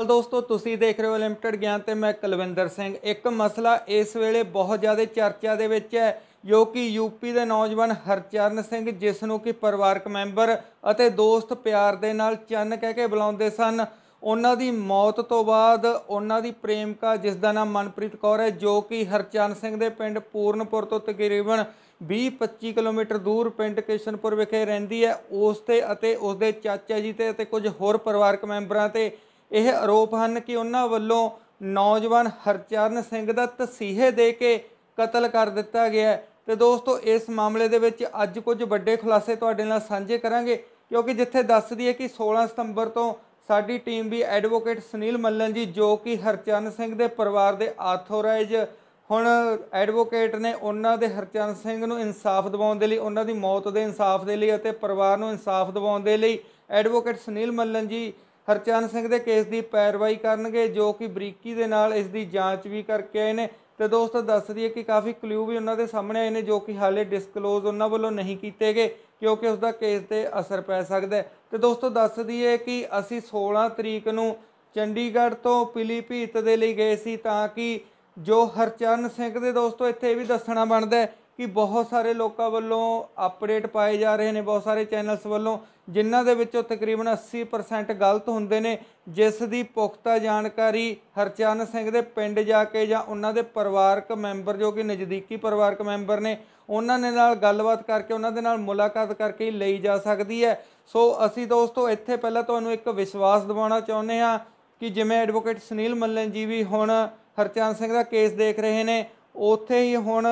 ਹਲ ਦੋਸਤੋ ਤੁਸੀਂ ਦੇਖ ਰਹੇ ਹੋ ਲਿਮਟਿਡ ਗਿਆਨ ਤੇ ਮੈਂ ਕੁਲਵਿੰਦਰ ਸਿੰਘ ਇੱਕ ਮਸਲਾ ਇਸ ਵੇਲੇ ਬਹੁਤ ਜ਼ਿਆਦਾ ਚਰਚਾ ਦੇ ਵਿੱਚ ਹੈ ਜੋ ਕਿ ਯੂਪੀ ਦੇ ਨੌਜਵਾਨ ਹਰਚਰਨ ਸਿੰਘ ਜਿਸ ਨੂੰ ਕਿ ਪਰਿਵਾਰਕ ਮੈਂਬਰ ਅਤੇ ਦੋਸਤ ਪਿਆਰ ਦੇ ਨਾਲ ਚੰਨ ਕਹਿ ਕੇ ਬੁਲਾਉਂਦੇ ਸਨ ਉਹਨਾਂ ਦੀ ਮੌਤ ਤੋਂ ਬਾਅਦ ਉਹਨਾਂ ਦੀ ਪ੍ਰੇਮਿਕਾ ਜਿਸ ਦਾ ਨਾਮ ਮਨਪ੍ਰੀਤ ਕੌਰ ਹੈ ਜੋ ਕਿ ਹਰਚਰਨ ਸਿੰਘ ਦੇ ਪਿੰਡ ਪੂਰਨਪੁਰ ਤੋਂ ਤਕਰੀਬਨ 20-25 ਕਿਲੋਮੀਟਰ ਦੂਰ ਪਿੰਡ ਕਿਸ਼ਨਪੁਰ ਵਿਖੇ ਰਹਿੰਦੀ ਹੈ ਉਸ ਤੇ ਅਤੇ ਉਸ ਦੇ ਚਾਚਾ ਜੀ ਤੇ ਅਤੇ ਕੁਝ ਹੋਰ ਪਰਿਵਾਰਕ ਮੈਂਬਰਾਂ ਤੇ ਇਹ ਆਰੋਪ ਹਨ ਕਿ ਉਹਨਾਂ ਵੱਲੋਂ ਨੌਜਵਾਨ ਹਰਚਰਨ ਸਿੰਘ ਦਾ ਤਸੀਹੇ ਦੇ ਕੇ ਕਤਲ ਕਰ ਦਿੱਤਾ ਗਿਆ ਤੇ ਦੋਸਤੋ ਇਸ ਮਾਮਲੇ ਦੇ ਵਿੱਚ ਅੱਜ ਕੁਝ ਵੱਡੇ ਖੁਲਾਸੇ ਤੁਹਾਡੇ ਨਾਲ ਸਾਂਝੇ ਕਰਾਂਗੇ ਕਿਉਂਕਿ ਜਿੱਥੇ ਦੱਸਦੀ ਹੈ ਕਿ 16 ਸਤੰਬਰ ਤੋਂ ਸਾਡੀ ਟੀਮ ਵੀ ਐਡਵੋਕੇਟ ਸੁਨੀਲ ਮੱਲਨ ਜੀ ਜੋ ਕਿ ਹਰਚਰਨ ਸਿੰਘ ਦੇ ਪਰਿਵਾਰ ਦੇ ਆਥੋਰਾਈਜ਼ ਹੁਣ ਐਡਵੋਕੇਟ ਨੇ ਉਹਨਾਂ ਦੇ ਹਰਚਰਨ ਸਿੰਘ ਨੂੰ ਇਨਸਾਫ ਦਿਵਾਉਣ ਦੇ ਲਈ ਉਹਨਾਂ ਦੀ ਮੌਤ ਦੇ ਇਨਸਾਫ ਦੇ ਲਈ ਅਤੇ ਪਰਿਵਾਰ ਨੂੰ ਇਨਸਾਫ ਦਿਵਾਉਣ ਦੇ ਲਈ ਐਡਵੋਕੇਟ ਸੁਨੀਲ ਮੱਲਨ ਜੀ ਹਰਚਰਨ ਸਿੰਘ ਦੇ ਕੇਸ ਦੀ ਪੈਰਵਾਈ ਕਰਨਗੇ ਜੋ ਕਿ ਬਰੀਕੀ ਦੇ ਨਾਲ ਇਸ ਦੀ ਜਾਂਚ ਵੀ ਕਰਕੇ ਆਏ ਨੇ ਤੇ ਦੋਸਤੋ ਦੱਸ ਦਈਏ ਕਿ ਕਾਫੀ ਕਲੂ ਵੀ ਉਹਨਾਂ ਦੇ ਸਾਹਮਣੇ ਆਏ ਨੇ ਜੋ ਕਿ ਹਾਲੇ ਡਿਸਕਲੋਜ਼ ਉਹਨਾਂ ਵੱਲੋਂ ਨਹੀਂ ਕੀਤੇ ਗਏ ਕਿਉਂਕਿ ਉਸ ਦਾ ਕੇਸ ਤੇ ਅਸਰ ਪੈ ਸਕਦਾ ਤੇ ਦੋਸਤੋ ਦੱਸ ਦਈਏ ਕਿ ਅਸੀਂ 16 ਤਰੀਕ ਨੂੰ ਚੰਡੀਗੜ੍ਹ ਤੋਂ ਪਿਲੀਭੀਤ ਦੇ ਲਈ ਗਏ ਸੀ ਤਾਂ ਕਿ ਜੋ ਹਰਚੰਨ ਸਿੰਘ ਦੇ ਦੋਸਤੋ ਇੱਥੇ ਵੀ ਦੱਸਣਾ ਬਣਦਾ ਕਿ ਬਹੁਤ ਸਾਰੇ ਲੋਕਾਂ ਵੱਲੋਂ ਅਪਡੇਟ ਪਾਏ ਜਾ ਰਹੇ ਨੇ ਬਹੁਤ ਸਾਰੇ ਚੈਨਲਸ ਵੱਲੋਂ ਜਿਨ੍ਹਾਂ ਦੇ ਵਿੱਚੋਂ ਤਕਰੀਬਨ 80% ਗਲਤ ਹੁੰਦੇ ਨੇ ਜਿਸ ਦੀ ਪੁਖਤਾ ਜਾਣਕਾਰੀ ਹਰਚਰਨ ਸਿੰਘ ਦੇ ਪਿੰਡ ਜਾ ਕੇ ਜਾਂ ਉਹਨਾਂ ਦੇ ਪਰਿਵਾਰਕ ਮੈਂਬਰ ਜੋ ਕਿ ਨਜ਼ਦੀਕੀ ਪਰਿਵਾਰਕ ਮੈਂਬਰ ਨੇ ਉਹਨਾਂ ਦੇ ਨਾਲ ਗੱਲਬਾਤ ਕਰਕੇ ਉਹਨਾਂ ਦੇ ਨਾਲ ਮੁਲਾਕਾਤ ਕਰਕੇ ਹੀ ਲਈ ਜਾ ਸਕਦੀ ਹੈ ਸੋ ਅਸੀਂ ਦੋਸਤੋ ਇੱਥੇ ਪਹਿਲਾਂ ਤੁਹਾਨੂੰ ਇੱਕ ਵਿਸ਼ਵਾਸ ਦਿਵਾਉਣਾ ਚਾਹੁੰਦੇ ਹਾਂ ਕਿ ਜਿਵੇਂ ਐਡਵੋਕੇਟ ਸੁਨੀਲ ਮੱਲਨ ਜੀ ਵੀ ਹੁਣ ਹਰਚਰਨ ਸਿੰਘ ਦਾ ਕੇਸ ਦੇਖ ਰਹੇ ਨੇ ਉੱਥੇ ਹੀ ਹੁਣ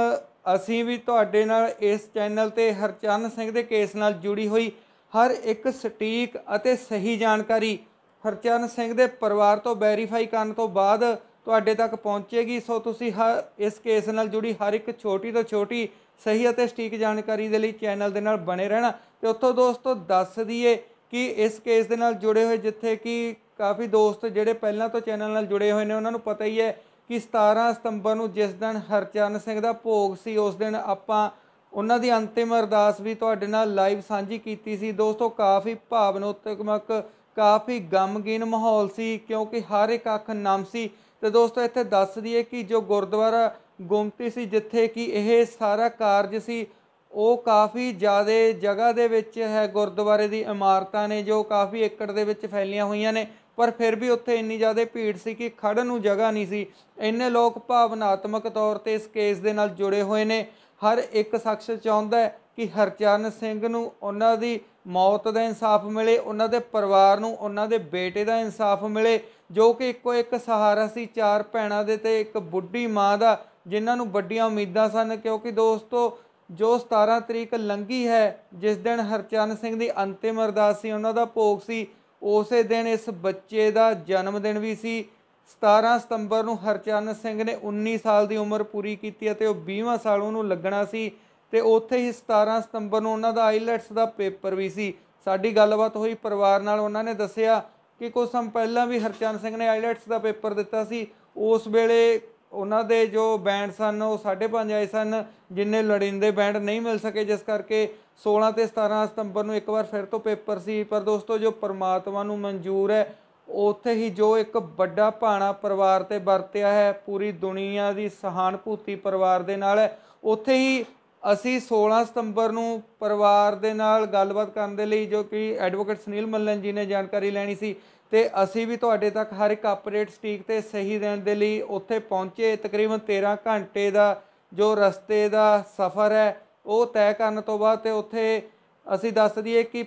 ਅਸੀਂ ਵੀ ਤੁਹਾਡੇ ਨਾਲ ਇਸ ਚੈਨਲ ਤੇ ਹਰਚਰਨ ਸਿੰਘ ਦੇ ਕੇਸ ਨਾਲ ਜੁੜੀ ਹੋਈ ਹਰ ਇੱਕ ਸਟੀਕ ਅਤੇ ਸਹੀ ਜਾਣਕਾਰੀ ਹਰਚਰਨ ਸਿੰਘ ਦੇ ਪਰਿਵਾਰ ਤੋਂ ਵੈਰੀਫਾਈ ਕਰਨ ਤੋਂ ਬਾਅਦ ਤੁਹਾਡੇ ਤੱਕ ਪਹੁੰਚੇਗੀ ਸੋ ਤੁਸੀਂ ਹਰ ਇਸ ਕੇਸ ਨਾਲ ਜੁੜੀ ਹਰ ਇੱਕ ਛੋਟੀ ਤੋਂ ਛੋਟੀ ਸਹੀ ਅਤੇ ਸਟੀਕ ਜਾਣਕਾਰੀ ਦੇ ਲਈ ਚੈਨਲ ਦੇ ਨਾਲ ਬਣੇ ਰਹਿਣਾ ਤੇ ਉੱਥੋਂ ਦੋਸਤੋ ਦੱਸ ਦਈਏ ਕਿ ਇਸ ਕੇਸ ਦੇ ਨਾਲ ਜੁੜੇ ਹੋਏ ਜਿੱਥੇ ਕਿ ਕਾਫੀ ਦੋਸਤ ਜਿਹੜੇ ਪਹਿਲਾਂ ਤੋਂ ਚੈਨਲ ਨਾਲ ਜੁੜੇ ਹੋਏ ਨੇ ਉਹਨਾਂ ਨੂੰ ਪਤਾ ਹੀ ਹੈ ਕਿ 17 ਸਤੰਬਰ ਨੂੰ ਜਿਸ ਦਿਨ ਹਰਚਰਨ ਸਿੰਘ ਦਾ ਭੋਗ ਸੀ ਉਸ ਦਿਨ ਆਪਾਂ ਉਹਨਾਂ ਦੀ ਅੰਤਿਮ ਅਰਦਾਸ ਵੀ ਤੁਹਾਡੇ ਨਾਲ ਲਾਈਵ ਸਾਂਝੀ ਕੀਤੀ ਸੀ ਦੋਸਤੋ ਕਾਫੀ ਭਾਵਨਾਤਮਕ ਕਾਫੀ ਗਮਗੀਨ ਮਾਹੌਲ ਸੀ ਕਿਉਂਕਿ ਹਰ ਇੱਕ ਅੱਖ ਨਮ ਸੀ ਤੇ ਦੋਸਤੋ ਇੱਥੇ ਦੱਸ ਦਈਏ ਕਿ ਜੋ ਗੁਰਦੁਆਰਾ ਗੁੰਮਤੀ ਸੀ ਜਿੱਥੇ ਕਿ ਇਹ ਸਾਰਾ ਕਾਰਜ ਸੀ ਉਹ ਕਾਫੀ ਜ਼ਿਆਦਾ ਜਗ੍ਹਾ ਦੇ ਵਿੱਚ ਹੈ ਗੁਰਦੁਆਰੇ ਦੀ ਇਮਾਰਤਾਂ ਨੇ ਜੋ ਕਾਫੀ ਏਕੜ ਦੇ ਵਿੱਚ ਫੈਲੀਆਂ ਹੋਈਆਂ ਨੇ ਪਰ ਫਿਰ ਵੀ ਉੱਥੇ ਇੰਨੀ ਜ਼ਿਆਦਾ ਭੀੜ ਸੀ ਕਿ ਖੜਨ ਨੂੰ ਜਗ੍ਹਾ ਨਹੀਂ ਸੀ ਇੰਨੇ ਲੋਕ ਭਾਵਨਾਤਮਕ ਤੌਰ ਤੇ ਇਸ ਕੇਸ ਦੇ ਨਾਲ ਜੁੜੇ ਹੋਏ ਨੇ ਹਰ ਇੱਕ ਸ਼ਖਸ ਚਾਹੁੰਦਾ ਹੈ ਕਿ ਹਰਚਰਨ ਸਿੰਘ ਨੂੰ ਉਹਨਾਂ ਦੀ ਮੌਤ ਦਾ ਇਨਸਾਫ ਮਿਲੇ ਉਹਨਾਂ ਦੇ ਪਰਿਵਾਰ ਨੂੰ ਉਹਨਾਂ ਦੇ ਬੇਟੇ ਦਾ ਇਨਸਾਫ ਮਿਲੇ ਜੋ ਕਿ ਇੱਕੋ ਇੱਕ ਸਹਾਰਾ ਸੀ ਚਾਰ ਭੈਣਾਂ ਦੇ ਤੇ ਇੱਕ ਬੁੱਢੀ ਮਾਂ ਦਾ ਜਿਨ੍ਹਾਂ ਨੂੰ ਵੱਡੀਆਂ ਉਮੀਦਾਂ ਸਨ ਕਿਉਂਕਿ ਦੋਸਤੋ ਜੋ 17 ਤਰੀਕ ਲੰਗੀ ਹੈ ਜਿਸ ਦਿਨ ਹਰਚਰਨ ਸਿੰਘ ਦੀ ਅੰਤਿਮ ਅਰਦਾਸ ਸੀ ਉਹਨਾਂ ਦਾ ਭੋਗ ਸੀ ਉਸੇ ਦਿਨ ਇਸ ਬੱਚੇ ਦਾ ਜਨਮ ਦਿਨ ਵੀ ਸੀ 17 ਸਤੰਬਰ ਨੂੰ ਹਰਚੰਨ ਸਿੰਘ ਨੇ 19 ਸਾਲ ਦੀ ਉਮਰ ਪੂਰੀ ਕੀਤੀ ਅਤੇ ਉਹ 20ਵਾਂ ਸਾਲ ਉਹਨੂੰ ਲੱਗਣਾ ਸੀ ਤੇ ਉੱਥੇ ਹੀ 17 ਸਤੰਬਰ ਨੂੰ ਉਹਨਾਂ ਦਾ ਆਈਲੈਟਸ ਦਾ ਪੇਪਰ ਵੀ ਸੀ ਸਾਡੀ ਗੱਲਬਾਤ ਹੋਈ ਪਰਿਵਾਰ ਨਾਲ ਉਹਨਾਂ ਨੇ ਦੱਸਿਆ ਕਿ ਕੁਝ ਸਮ ਪਹਿਲਾਂ ਵੀ ਹਰਚੰਨ ਸਿੰਘ ਨੇ ਆਈਲੈਟਸ ਦਾ ਪੇਪਰ ਦਿੱਤਾ ਸੀ ਉਸ ਵੇਲੇ ਉਹਨਾਂ ਦੇ ਜੋ ਬੈਂਡ ਸਨ ਉਹ 5.5 ਆਏ ਸਨ ਜਿੰਨੇ ਲੜਿੰਦੇ ਬੈਂਡ ਨਹੀਂ ਮਿਲ ਸਕੇ ਜਿਸ ਕਰਕੇ 16 ਤੇ 17 ਸਤੰਬਰ ਨੂੰ ਇੱਕ ਵਾਰ ਫਿਰ ਤੋਂ ਪੇਪਰ ਸੀ ਪਰ ਦੋਸਤੋ ਜੋ ਪਰਮਾਤਮਾ ਨੂੰ ਮਨਜ਼ੂਰ ਹੈ ਉੱਥੇ ਹੀ ਜੋ ਇੱਕ ਵੱਡਾ ਭਾਣਾ ਪਰਿਵਾਰ ਤੇ ਵਰਤਿਆ ਹੈ ਪੂਰੀ ਦੁਨੀਆ ਦੀ ਸਹਾਨਪੂਤੀ ਪਰਿਵਾਰ ਦੇ ਨਾਲ ਹੈ ਉੱਥੇ ਹੀ ਅਸੀਂ 16 ਸਤੰਬਰ ਨੂੰ ਪਰਿਵਾਰ ਦੇ ਨਾਲ ਗੱਲਬਾਤ ਕਰਨ ਦੇ ਲਈ ਜੋ ਕਿ ਐਡਵੋਕੇਟ ਸੁਨੀਲ ਮੱਲਨ ਜੀ ਨੇ ਜਾਣਕਾਰੀ ਲੈਣੀ ਸੀ ਤੇ ਅਸੀਂ ਵੀ ਤੁਹਾਡੇ ਤੱਕ ਹਰ ਇੱਕ ਅਪਡੇਟ ਸਟੀਕ ਤੇ ਸਹੀ ਦੇਣ ਦੇ ਲਈ ਉੱਥੇ ਪਹੁੰਚੇ ਤਕਰੀਬਨ 13 ਘੰਟੇ ਦਾ ਜੋ ਰਸਤੇ ਦਾ ਸਫ਼ਰ ਹੈ ਉਹ ਤੈਅ ਕਰਨ ਤੋਂ ਬਾਅਦ ਤੇ ਉੱਥੇ ਅਸੀਂ ਦੱਸ ਦਈਏ ਕਿ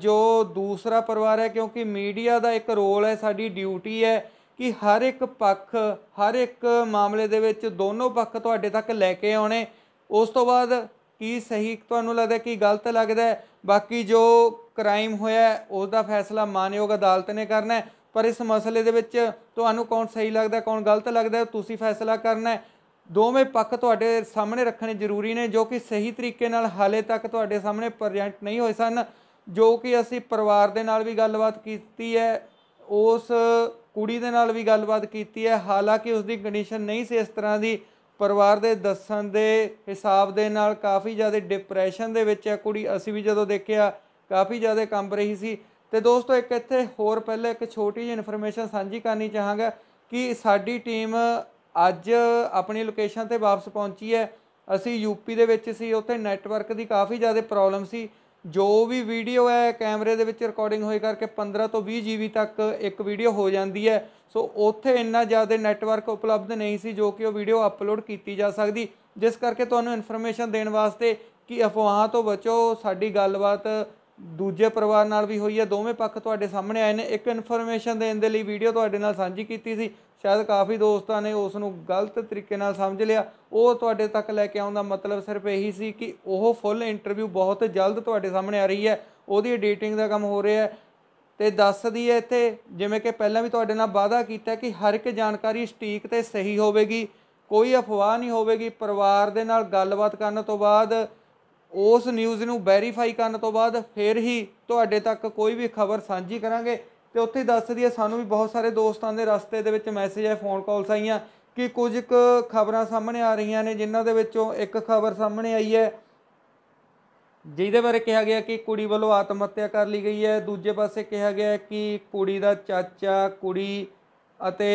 ਜੋ ਦੂਸਰਾ ਪਰਿਵਾਰ ਹੈ ਕਿਉਂਕਿ ਮੀਡੀਆ ਦਾ ਇੱਕ ਰੋਲ ਹੈ ਸਾਡੀ ਡਿਊਟੀ ਹੈ ਕਿ ਹਰ ਇੱਕ ਪੱਖ ਹਰ ਇੱਕ ਮਾਮਲੇ ਦੇ ਵਿੱਚ ਦੋਨੋਂ ਪੱਖ ਤੁਹਾਡੇ ਤੱਕ ਲੈ ਕੇ ਆਉਣੇ ਉਸ ਤੋਂ ਬਾਅਦ ਕੀ ਸਹੀ ਤੁਹਾਨੂੰ ਲੱਗਦਾ ਕੀ ਗਲਤ ਲੱਗਦਾ ਬਾਕੀ ਜੋ ਕ੍ਰਾਈਮ ਹੋਇਆ ਉਸ ਦਾ ਫੈਸਲਾ ਮਾਨਯੋਗ ਅਦਾਲਤ ਨੇ ਕਰਨਾ ਪਰ ਇਸ ਮਸਲੇ ਦੇ ਵਿੱਚ ਤੁਹਾਨੂੰ ਕੌਣ ਸਹੀ ਲੱਗਦਾ ਕੌਣ ਗਲਤ ਲੱਗਦਾ ਤੁਸੀਂ ਫੈਸਲਾ ਕਰਨਾ ਦੋਵੇਂ ਪੱਖ ਤੁਹਾਡੇ ਸਾਹਮਣੇ ਰੱਖਣੇ ਜ਼ਰੂਰੀ ਨੇ ਜੋ ਕਿ ਸਹੀ ਤਰੀਕੇ ਨਾਲ ਹਾਲੇ ਤੱਕ ਤੁਹਾਡੇ ਸਾਹਮਣੇ ਪ੍ਰੈਜ਼ੈਂਟ ਨਹੀਂ ਹੋਏ ਸਨ ਜੋ ਕਿ ਅਸੀਂ ਪਰਿਵਾਰ ਦੇ ਨਾਲ ਵੀ ਗੱਲਬਾਤ ਕੀਤੀ ਹੈ ਉਸ ਕੁੜੀ ਦੇ ਨਾਲ ਵੀ ਗੱਲਬਾਤ ਕੀਤੀ ਹੈ ਹਾਲਾਂਕਿ ਉਸ ਦੀ ਕੰਡੀਸ਼ਨ ਨਹੀਂ ਸੀ ਇਸ ਤਰ੍ਹਾਂ ਦੀ ਪਰਿਵਾਰ ਦੇ ਦੱਸਣ ਦੇ ਹਿਸਾਬ ਦੇ ਨਾਲ ਕਾਫੀ ਜ਼ਿਆਦਾ ਡਿਪਰੈਸ਼ਨ ਦੇ ਵਿੱਚ ਹੈ ਕੁੜੀ ਅਸੀਂ ਵੀ ਜਦੋਂ ਦੇਖਿਆ ਕਾਫੀ ਜ਼ਿਆਦਾ ਕੰਬ ਰਹੀ ਸੀ ਤੇ ਦੋਸਤੋ ਇੱਕ ਇੱਥੇ ਹੋਰ ਪਹਿਲੇ ਇੱਕ ਛੋਟੀ ਜਿਹੀ ਇਨਫੋਰਮੇਸ਼ਨ ਸਾਂਝੀ ਕਰਨੀ ਚਾਹਾਂਗਾ ਕਿ ਸਾਡੀ ਟੀਮ ਅੱਜ ਆਪਣੀ ਲੋਕੇਸ਼ਨ ਤੇ ਵਾਪਸ ਪਹੁੰਚੀ ਹੈ ਅਸੀਂ ਯੂਪੀ ਦੇ ਵਿੱਚ ਸੀ ਉੱਥੇ ਨੈਟਵਰਕ ਦੀ ਕਾਫੀ ਜ਼ਿਆਦਾ ਪ੍ਰੋਬਲਮ ਸੀ ਜੋ ਵੀ ਵੀਡੀਓ ਹੈ ਕੈਮਰੇ ਦੇ ਵਿੱਚ ਰਿਕਾਰਡਿੰਗ ਹੋਈ ਕਰਕੇ 15 ਤੋਂ 20 ਜੀਬੀ ਤੱਕ ਇੱਕ ਵੀਡੀਓ ਹੋ ਜਾਂਦੀ ਹੈ ਸੋ ਉੱਥੇ ਇੰਨਾ ਜ਼ਿਆਦਾ ਨੈਟਵਰਕ ਉਪਲਬਧ ਨਹੀਂ ਸੀ ਜੋ ਕਿ ਉਹ ਵੀਡੀਓ ਅਪਲੋਡ ਕੀਤੀ ਜਾ ਸਕਦੀ ਜਿਸ ਕਰਕੇ ਤੁਹਾਨੂੰ ਇਨਫੋਰਮੇਸ਼ਨ ਦੇਣ ਵਾਸਤੇ ਕਿ ਅਫਵਾਹਾਂ ਤੋਂ ਬਚੋ ਸਾਡੀ ਗੱਲਬਾਤ ਦੂਜੇ ਪਰਿਵਾਰ ਨਾਲ ਵੀ ਹੋਈ ਹੈ ਦੋਵੇਂ ਪੱਖ ਤੁਹਾਡੇ ਸਾਹਮਣੇ ਆਏ ਨੇ ਇੱਕ ਇਨਫੋਰਮੇਸ਼ਨ ਦੇਣ ਦੇ ਲਈ ਵੀਡੀਓ ਤੁਹਾਡੇ ਨਾਲ ਸਾਂਝੀ ਕੀਤੀ ਸੀ ਸ਼ਾਇਦ ਕਾਫੀ ਦੋਸਤਾਂ ਨੇ ਉਸ ਨੂੰ ਗਲਤ ਤਰੀਕੇ ਨਾਲ ਸਮਝ ਲਿਆ ਉਹ ਤੁਹਾਡੇ ਤੱਕ ਲੈ ਕੇ ਆਉਂਦਾ ਮਤਲਬ ਸਿਰਫ ਇਹੀ ਸੀ ਕਿ ਉਹ ਫੁੱਲ ਇੰਟਰਵਿਊ ਬਹੁਤ ਜਲਦ ਤੁਹਾਡੇ ਸਾਹਮਣੇ ਆ ਰਹੀ ਹੈ ਉਹਦੀ ਐਡੀਟਿੰਗ ਦਾ ਕੰਮ ਹੋ ਰਿਹਾ ਹੈ ਤੇ ਦੱਸਦੀ ਹੈ ਇੱਥੇ ਜਿਵੇਂ ਕਿ ਪਹਿਲਾਂ ਵੀ ਤੁਹਾਡੇ ਨਾਲ ਵਾਅਦਾ ਕੀਤਾ ਕਿ ਹਰ ਇੱਕ ਜਾਣਕਾਰੀ ਸਟੀਕ ਤੇ ਸਹੀ ਹੋਵੇਗੀ ਕੋਈ ਅਫਵਾਹ ਨਹੀਂ ਹੋਵੇਗੀ ਪਰਿਵਾਰ ਦੇ ਨਾਲ ਗੱਲਬਾਤ ਕਰਨ ਤੋਂ ਬਾਅਦ ਉਸ ਨਿਊਜ਼ ਨੂੰ ਵੈਰੀਫਾਈ ਕਰਨ ਤੋਂ ਬਾਅਦ ਫਿਰ ਹੀ ਤੁਹਾਡੇ ਤੱਕ ਕੋਈ ਵੀ ਖਬਰ ਸਾਂਝੀ ਕਰਾਂਗੇ ਤੇ ਉੱਥੇ ਦੱਸ ਰਹੀ ਹੈ ਸਾਨੂੰ ਵੀ ਬਹੁਤ ਸਾਰੇ ਦੋਸਤਾਂ ਦੇ ਰਸਤੇ ਦੇ ਵਿੱਚ ਮੈਸੇਜ ਆਏ ਫੋਨ ਕਾਲਸ ਆਈਆਂ ਕਿ ਕੁਝ ਇੱਕ ਖਬਰਾਂ ਸਾਹਮਣੇ ਆ ਰਹੀਆਂ ਨੇ ਜਿਨ੍ਹਾਂ ਦੇ ਵਿੱਚੋਂ ਇੱਕ ਖਬਰ ਸਾਹਮਣੇ ਆਈ ਹੈ ਜਿਹਦੇ ਬਾਰੇ ਕਿਹਾ ਗਿਆ ਕਿ ਕੁੜੀ ਵੱਲੋਂ ਆਤਮ ਹੱਤਿਆ ਕਰ ਲਈ ਗਈ ਹੈ ਦੂਜੇ ਪਾਸੇ ਕਿਹਾ ਗਿਆ ਕਿ ਕੁੜੀ ਦਾ ਚਾਚਾ ਕੁੜੀ ਅਤੇ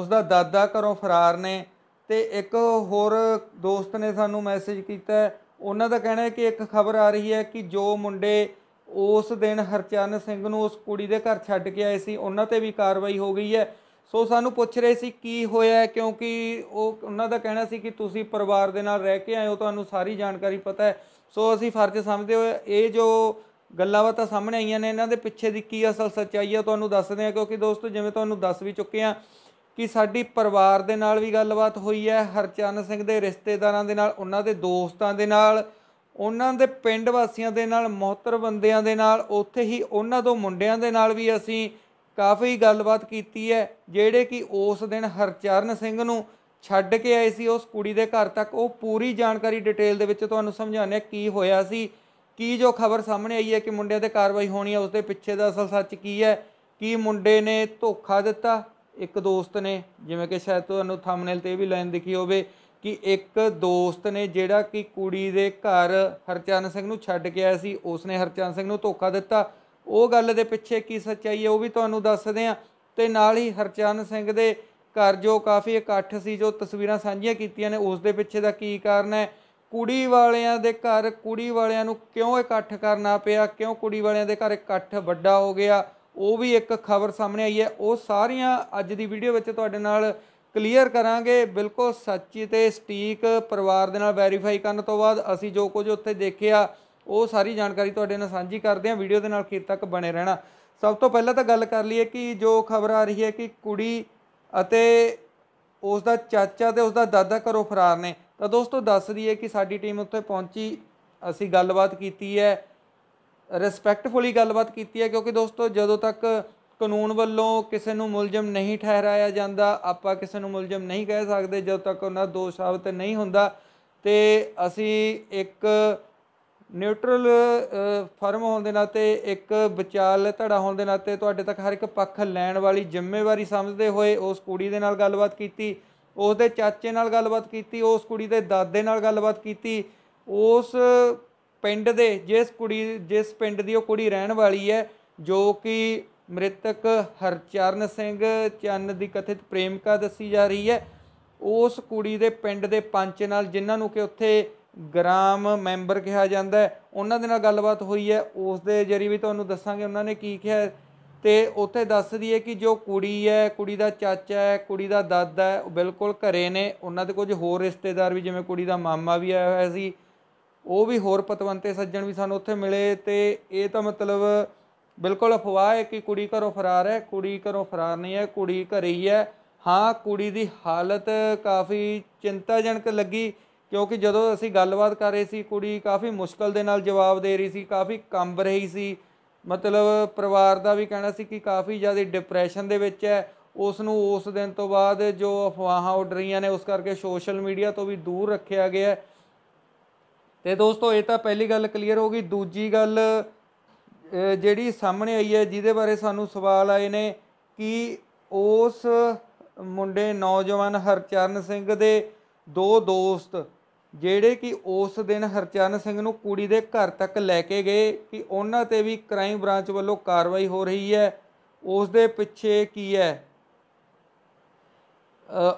ਉਸ ਦਾ ਦਾਦਾ ਘਰੋਂ ਫਰਾਰ ਨੇ ਤੇ ਇੱਕ ਹੋਰ ਦੋਸਤ ਨੇ ਸਾਨੂੰ ਮੈਸੇਜ ਕੀਤਾ ਉਹਨਾਂ ਦਾ ਕਹਿਣਾ ਹੈ ਕਿ ਇੱਕ ਖਬਰ ਆ ਰਹੀ ਹੈ ਕਿ ਜੋ ਮੁੰਡੇ ਉਸ ਦਿਨ ਹਰਚਰਨ ਸਿੰਘ ਨੂੰ ਉਸ ਕੁੜੀ ਦੇ ਘਰ ਛੱਡ ਕੇ ਆਏ ਸੀ ਉਹਨਾਂ ਤੇ ਵੀ ਕਾਰਵਾਈ ਹੋ ਗਈ ਹੈ ਸੋ ਸਾਨੂੰ ਪੁੱਛ ਰਹੇ ਸੀ ਕੀ ਹੋਇਆ ਕਿਉਂਕਿ ਉਹ ਉਹਨਾਂ ਦਾ ਕਹਿਣਾ ਸੀ ਕਿ ਤੁਸੀਂ ਪਰਿਵਾਰ ਦੇ ਨਾਲ ਰਹਿ ਕੇ ਆਏ ਹੋ ਤੁਹਾਨੂੰ ਸਾਰੀ ਜਾਣਕਾਰੀ ਪਤਾ ਹੈ ਸੋ ਅਸੀਂ ਫਰਜ਼ ਸਮਝਦੇ ਹੋਏ ਇਹ ਜੋ ਗੱਲਾਂ ਬਾਤਾਂ ਸਾਹਮਣੇ ਆਈਆਂ ਨੇ ਇਹਨਾਂ ਦੇ ਪਿੱਛੇ ਦੀ ਕੀ ਅਸਲ ਸੱਚਾਈ ਹੈ ਤੁਹਾਨੂੰ ਦੱਸਦੇ ਹਾਂ ਕਿਉਂਕਿ ਦੋਸਤੋ ਜਿਵੇਂ ਤੁਹਾਨੂੰ ਦੱਸ ਵੀ ਚੁੱਕੇ ਆ ਕਿ ਸਾਡੀ ਪਰਿਵਾਰ ਦੇ ਨਾਲ ਵੀ ਗੱਲਬਾਤ ਹੋਈ ਹੈ ਹਰਚਰਨ ਸਿੰਘ ਦੇ ਰਿਸ਼ਤੇਦਾਰਾਂ ਦੇ ਨਾਲ ਉਹਨਾਂ ਦੇ ਦੋਸਤਾਂ ਦੇ ਨਾਲ ਉਹਨਾਂ ਦੇ ਪਿੰਡ ਵਾਸੀਆਂ ਦੇ ਨਾਲ ਮੋਹਤਰ ਬੰਦਿਆਂ ਦੇ ਨਾਲ ਉੱਥੇ ਹੀ ਉਹਨਾਂ ਤੋਂ ਮੁੰਡਿਆਂ ਦੇ ਨਾਲ ਵੀ ਅਸੀਂ ਕਾਫੀ ਗੱਲਬਾਤ ਕੀਤੀ ਹੈ ਜਿਹੜੇ ਕਿ ਉਸ ਦਿਨ ਹਰਚਰਨ ਸਿੰਘ ਨੂੰ ਛੱਡ ਕੇ ਆਏ ਸੀ ਉਸ ਕੁੜੀ ਦੇ ਘਰ ਤੱਕ ਉਹ ਪੂਰੀ ਜਾਣਕਾਰੀ ਡਿਟੇਲ ਦੇ ਵਿੱਚ ਤੁਹਾਨੂੰ ਸਮਝਾਉਣੇ ਕੀ ਹੋਇਆ ਸੀ ਕੀ ਜੋ ਖਬਰ ਸਾਹਮਣੇ ਆਈ ਹੈ ਕਿ ਮੁੰਡਿਆਂ ਤੇ ਕਾਰਵਾਈ ਹੋਣੀ ਹੈ ਉਸ ਦੇ ਪਿੱਛੇ ਦਾ ਅਸਲ ਸੱਚ ਕੀ ਹੈ ਕੀ ਮੁੰਡੇ ਨੇ ਧੋਖਾ ਦਿੱਤਾ ਇੱਕ ਦੋਸਤ ਨੇ ਜਿਵੇਂ ਕਿ ਸ਼ਾਇਦ ਤੁਹਾਨੂੰ ਥੰਬਨੇਲ ਤੇ ਵੀ ਲਾਈਨ ਦਿਖੀ ਹੋਵੇ ਕਿ ਇੱਕ ਦੋਸਤ ਨੇ ਜਿਹੜਾ ਕਿ ਕੁੜੀ ਦੇ ਘਰ ਹਰਚੰਨ ਸਿੰਘ ਨੂੰ ਛੱਡ ਕੇ ਆਇਆ ਸੀ ਉਸਨੇ ਹਰਚੰਨ ਸਿੰਘ ਨੂੰ ਧੋਖਾ ਦਿੱਤਾ ਉਹ ਗੱਲ ਦੇ ਪਿੱਛੇ ਕੀ ਸੱਚਾਈ ਹੈ ਉਹ ਵੀ ਤੁਹਾਨੂੰ ਦੱਸਦੇ ਆ ਤੇ ਨਾਲ ਹੀ ਹਰਚੰਨ ਸਿੰਘ ਦੇ ਘਰ ਜੋ ਕਾਫੀ ਇਕੱਠ ਸੀ ਜੋ ਤਸਵੀਰਾਂ ਸਾਂਝੀਆਂ ਕੀਤੀਆਂ ਨੇ ਉਸ ਦੇ ਪਿੱਛੇ ਦਾ ਕੀ ਕਾਰਨ ਹੈ ਕੁੜੀ ਵਾਲਿਆਂ ਦੇ ਘਰ ਕੁੜੀ ਵਾਲਿਆਂ ਨੂੰ ਕਿਉਂ ਇਕੱਠ ਕਰਨਾ ਪਿਆ ਕਿਉਂ ਕੁੜੀ ਵਾਲਿਆਂ ਦੇ ਘਰ ਇਕੱਠ ਵੱਡਾ ਹੋ ਗਿਆ ਉਹ ਵੀ ਇੱਕ ਖਬਰ ਸਾਹਮਣੇ ਆਈ ਹੈ ਉਹ ਸਾਰੀਆਂ ਅੱਜ ਦੀ ਵੀਡੀਓ ਵਿੱਚ ਤੁਹਾਡੇ ਨਾਲ ਕਲੀਅਰ ਕਰਾਂਗੇ ਬਿਲਕੁਲ ਸੱਚੀ ਤੇ ਸਟੀਕ ਪਰਿਵਾਰ ਦੇ ਨਾਲ ਵੈਰੀਫਾਈ ਕਰਨ ਤੋਂ ਬਾਅਦ ਅਸੀਂ ਜੋ ਕੁਝ ਉੱਥੇ ਦੇਖਿਆ ਉਹ ਸਾਰੀ ਜਾਣਕਾਰੀ ਤੁਹਾਡੇ ਨਾਲ ਸਾਂਝੀ ਕਰਦੇ ਹਾਂ ਵੀਡੀਓ ਦੇ ਨਾਲ ਖੇਤ ਤੱਕ ਬਣੇ ਰਹਿਣਾ ਸਭ ਤੋਂ ਪਹਿਲਾਂ ਤਾਂ ਗੱਲ ਕਰ ਲਈਏ ਕਿ ਜੋ ਖਬਰ ਆ ਰਹੀ ਹੈ ਕਿ ਕੁੜੀ ਅਤੇ ਉਸ ਦਾ ਚਾਚਾ ਤੇ ਉਸ ਦਾ ਦਾਦਾ ਘਰੋਂ ਫਰਾਰ ਨੇ ਤਾਂ ਦੋਸਤੋ ਦੱਸ ਦਈਏ ਕਿ ਸਾਡੀ ਟੀਮ ਉੱਥੇ ਪਹੁੰਚੀ ਅਸੀਂ ਗੱਲਬਾਤ ਕੀਤੀ ਹੈ ਰਿਸਪੈਕਟਫੁਲੀ ਗੱਲਬਾਤ ਕੀਤੀ ਹੈ ਕਿਉਂਕਿ ਦੋਸਤੋ ਜਦੋਂ ਤੱਕ ਕਾਨੂੰਨ ਵੱਲੋਂ ਕਿਸੇ ਨੂੰ ਮੁਲਜ਼ਮ ਨਹੀਂ ਠਹਿਰਾਇਆ ਜਾਂਦਾ ਆਪਾਂ ਕਿਸੇ ਨੂੰ ਮੁਲਜ਼ਮ ਨਹੀਂ ਕਹਿ ਸਕਦੇ ਜਦੋਂ ਤੱਕ ਉਹਨਾਂ ਦੋਸ਼ ਸਾਬਤ ਨਹੀਂ ਹੁੰਦਾ ਤੇ ਅਸੀਂ ਇੱਕ ਨਿਊਟਰਲ ਫਰਮ ਹੋਣ ਦੇ ਨਾਤੇ ਇੱਕ ਵਿਚਾਲ ਧੜਾ ਹੋਣ ਦੇ ਨਾਤੇ ਤੁਹਾਡੇ ਤੱਕ ਹਰ ਇੱਕ ਪੱਖ ਲੈਣ ਵਾਲੀ ਜ਼ਿੰਮੇਵਾਰੀ ਸਮਝਦੇ ਹੋਏ ਉਸ ਕੁੜੀ ਦੇ ਨਾਲ ਗੱਲਬਾਤ ਕੀਤੀ ਉਸ ਦੇ ਚਾਚੇ ਨਾਲ ਗੱਲਬਾਤ ਕੀਤੀ ਉਸ ਕੁੜੀ ਦੇ ਦਾਦੇ ਨਾਲ ਗੱਲਬਾਤ ਕੀਤੀ ਉਸ ਪਿੰਡ ਦੇ ਜਿਸ ਕੁੜੀ ਜਿਸ ਪਿੰਡ ਦੀ ਉਹ ਕੁੜੀ ਰਹਿਣ ਵਾਲੀ ਹੈ ਜੋ ਕਿ ਮ੍ਰਿਤਕ ਹਰਚਰਨ ਸਿੰਘ ਚੰਨ ਦੀ ਕਥਿਤ ਪ੍ਰੇਮਿਕਾ ਦੱਸੀ ਜਾ ਰਹੀ ਹੈ ਉਸ ਕੁੜੀ ਦੇ ਪਿੰਡ ਦੇ ਪੰਚ ਨਾਲ ਜਿਨ੍ਹਾਂ ਨੂੰ ਕਿ ਉੱਥੇ ਗ੍ਰਾਮ ਮੈਂਬਰ ਕਿਹਾ ਜਾਂਦਾ ਹੈ ਉਹਨਾਂ ਦੇ ਨਾਲ ਗੱਲਬਾਤ ਹੋਈ ਹੈ ਉਸ ਦੇ ਜਰੀ ਵੀ ਤੁਹਾਨੂੰ ਦੱਸਾਂਗੇ ਉਹਨਾਂ ਨੇ ਕੀ ਕਿਹਾ ਤੇ ਉੱਥੇ ਦੱਸਦੀ ਹੈ ਕਿ ਜੋ ਕੁੜੀ ਹੈ ਕੁੜੀ ਦਾ ਚਾਚਾ ਹੈ ਕੁੜੀ ਦਾ ਦਾਦਾ ਹੈ ਉਹ ਬਿਲਕੁਲ ਘਰੇ ਨੇ ਉਹਨਾਂ ਦੇ ਕੁਝ ਹੋਰ ਰਿਸ਼ਤੇਦਾਰ ਵੀ ਜਿਵੇਂ ਕੁੜੀ ਦਾ ਮਾਮਾ ਵੀ ਆਇਆ ਹੋਇਆ ਸੀ ਉਹ ਵੀ ਹੋਰ ਪਤਵੰਤੇ ਸੱਜਣ ਵੀ ਸਾਨੂੰ ਉੱਥੇ ਮਿਲੇ ਤੇ ਇਹ ਤਾਂ ਮਤਲਬ ਬਿਲਕੁਲ ਅਫਵਾਹ ਹੈ ਕਿ ਕੁੜੀ ਘਰੋਂ ਫਰਾਰ ਹੈ ਕੁੜੀ ਘਰੋਂ ਫਰਾਰ ਨਹੀਂ ਹੈ ਕੁੜੀ ਘਰੇ ਹੀ ਹੈ ਹਾਂ ਕੁੜੀ ਦੀ ਹਾਲਤ ਕਾਫੀ ਚਿੰਤਾਜਨਕ ਲੱਗੀ ਕਿਉਂਕਿ ਜਦੋਂ ਅਸੀਂ ਗੱਲਬਾਤ ਕਰ ਰਹੇ ਸੀ ਕੁੜੀ ਕਾਫੀ ਮੁਸ਼ਕਲ ਦੇ ਨਾਲ ਜਵਾਬ ਦੇ ਰਹੀ ਸੀ ਕਾਫੀ ਕੰਬ ਰਹੀ ਸੀ ਮਤਲਬ ਪਰਿਵਾਰ ਦਾ ਵੀ ਕਹਿਣਾ ਸੀ ਕਿ ਕਾਫੀ ਜ਼ਿਆਦਾ ਡਿਪਰੈਸ਼ਨ ਦੇ ਵਿੱਚ ਹੈ ਉਸ ਨੂੰ ਉਸ ਦਿਨ ਤੋਂ ਬਾਅਦ ਜੋ ਅਫਵਾਹਾਂ ਉੱਡ ਰਹੀਆਂ ਨੇ ਉਸ ਕਰਕੇ ਸੋਸ਼ਲ ਮੀਡੀਆ ਤੋਂ ਵੀ ਦੂਰ ਰੱਖਿਆ ਗਿਆ ਤੇ ਦੋਸਤੋ ਇਹ ਤਾਂ ਪਹਿਲੀ ਗੱਲ ਕਲੀਅਰ ਹੋ ਗਈ ਦੂਜੀ ਗੱਲ ਜਿਹੜੀ ਸਾਹਮਣੇ ਆਈ ਹੈ ਜਿਹਦੇ ਬਾਰੇ ਸਾਨੂੰ ਸਵਾਲ ਆਏ ਨੇ ਕਿ ਉਸ ਮੁੰਡੇ ਨੌਜਵਾਨ ਹਰਚਰਨ ਸਿੰਘ ਦੇ ਦੋ ਦੋਸਤ ਜਿਹੜੇ ਕਿ ਉਸ ਦਿਨ ਹਰਚਰਨ ਸਿੰਘ ਨੂੰ ਕੁੜੀ ਦੇ ਘਰ ਤੱਕ ਲੈ ਕੇ ਗਏ ਕਿ ਉਹਨਾਂ ਤੇ ਵੀ ਕ੍ਰਾਈਮ ਬ੍ਰਾਂਚ ਵੱਲੋਂ ਕਾਰਵਾਈ ਹੋ ਰਹੀ ਹੈ ਉਸ ਦੇ ਪਿੱਛੇ ਕੀ ਹੈ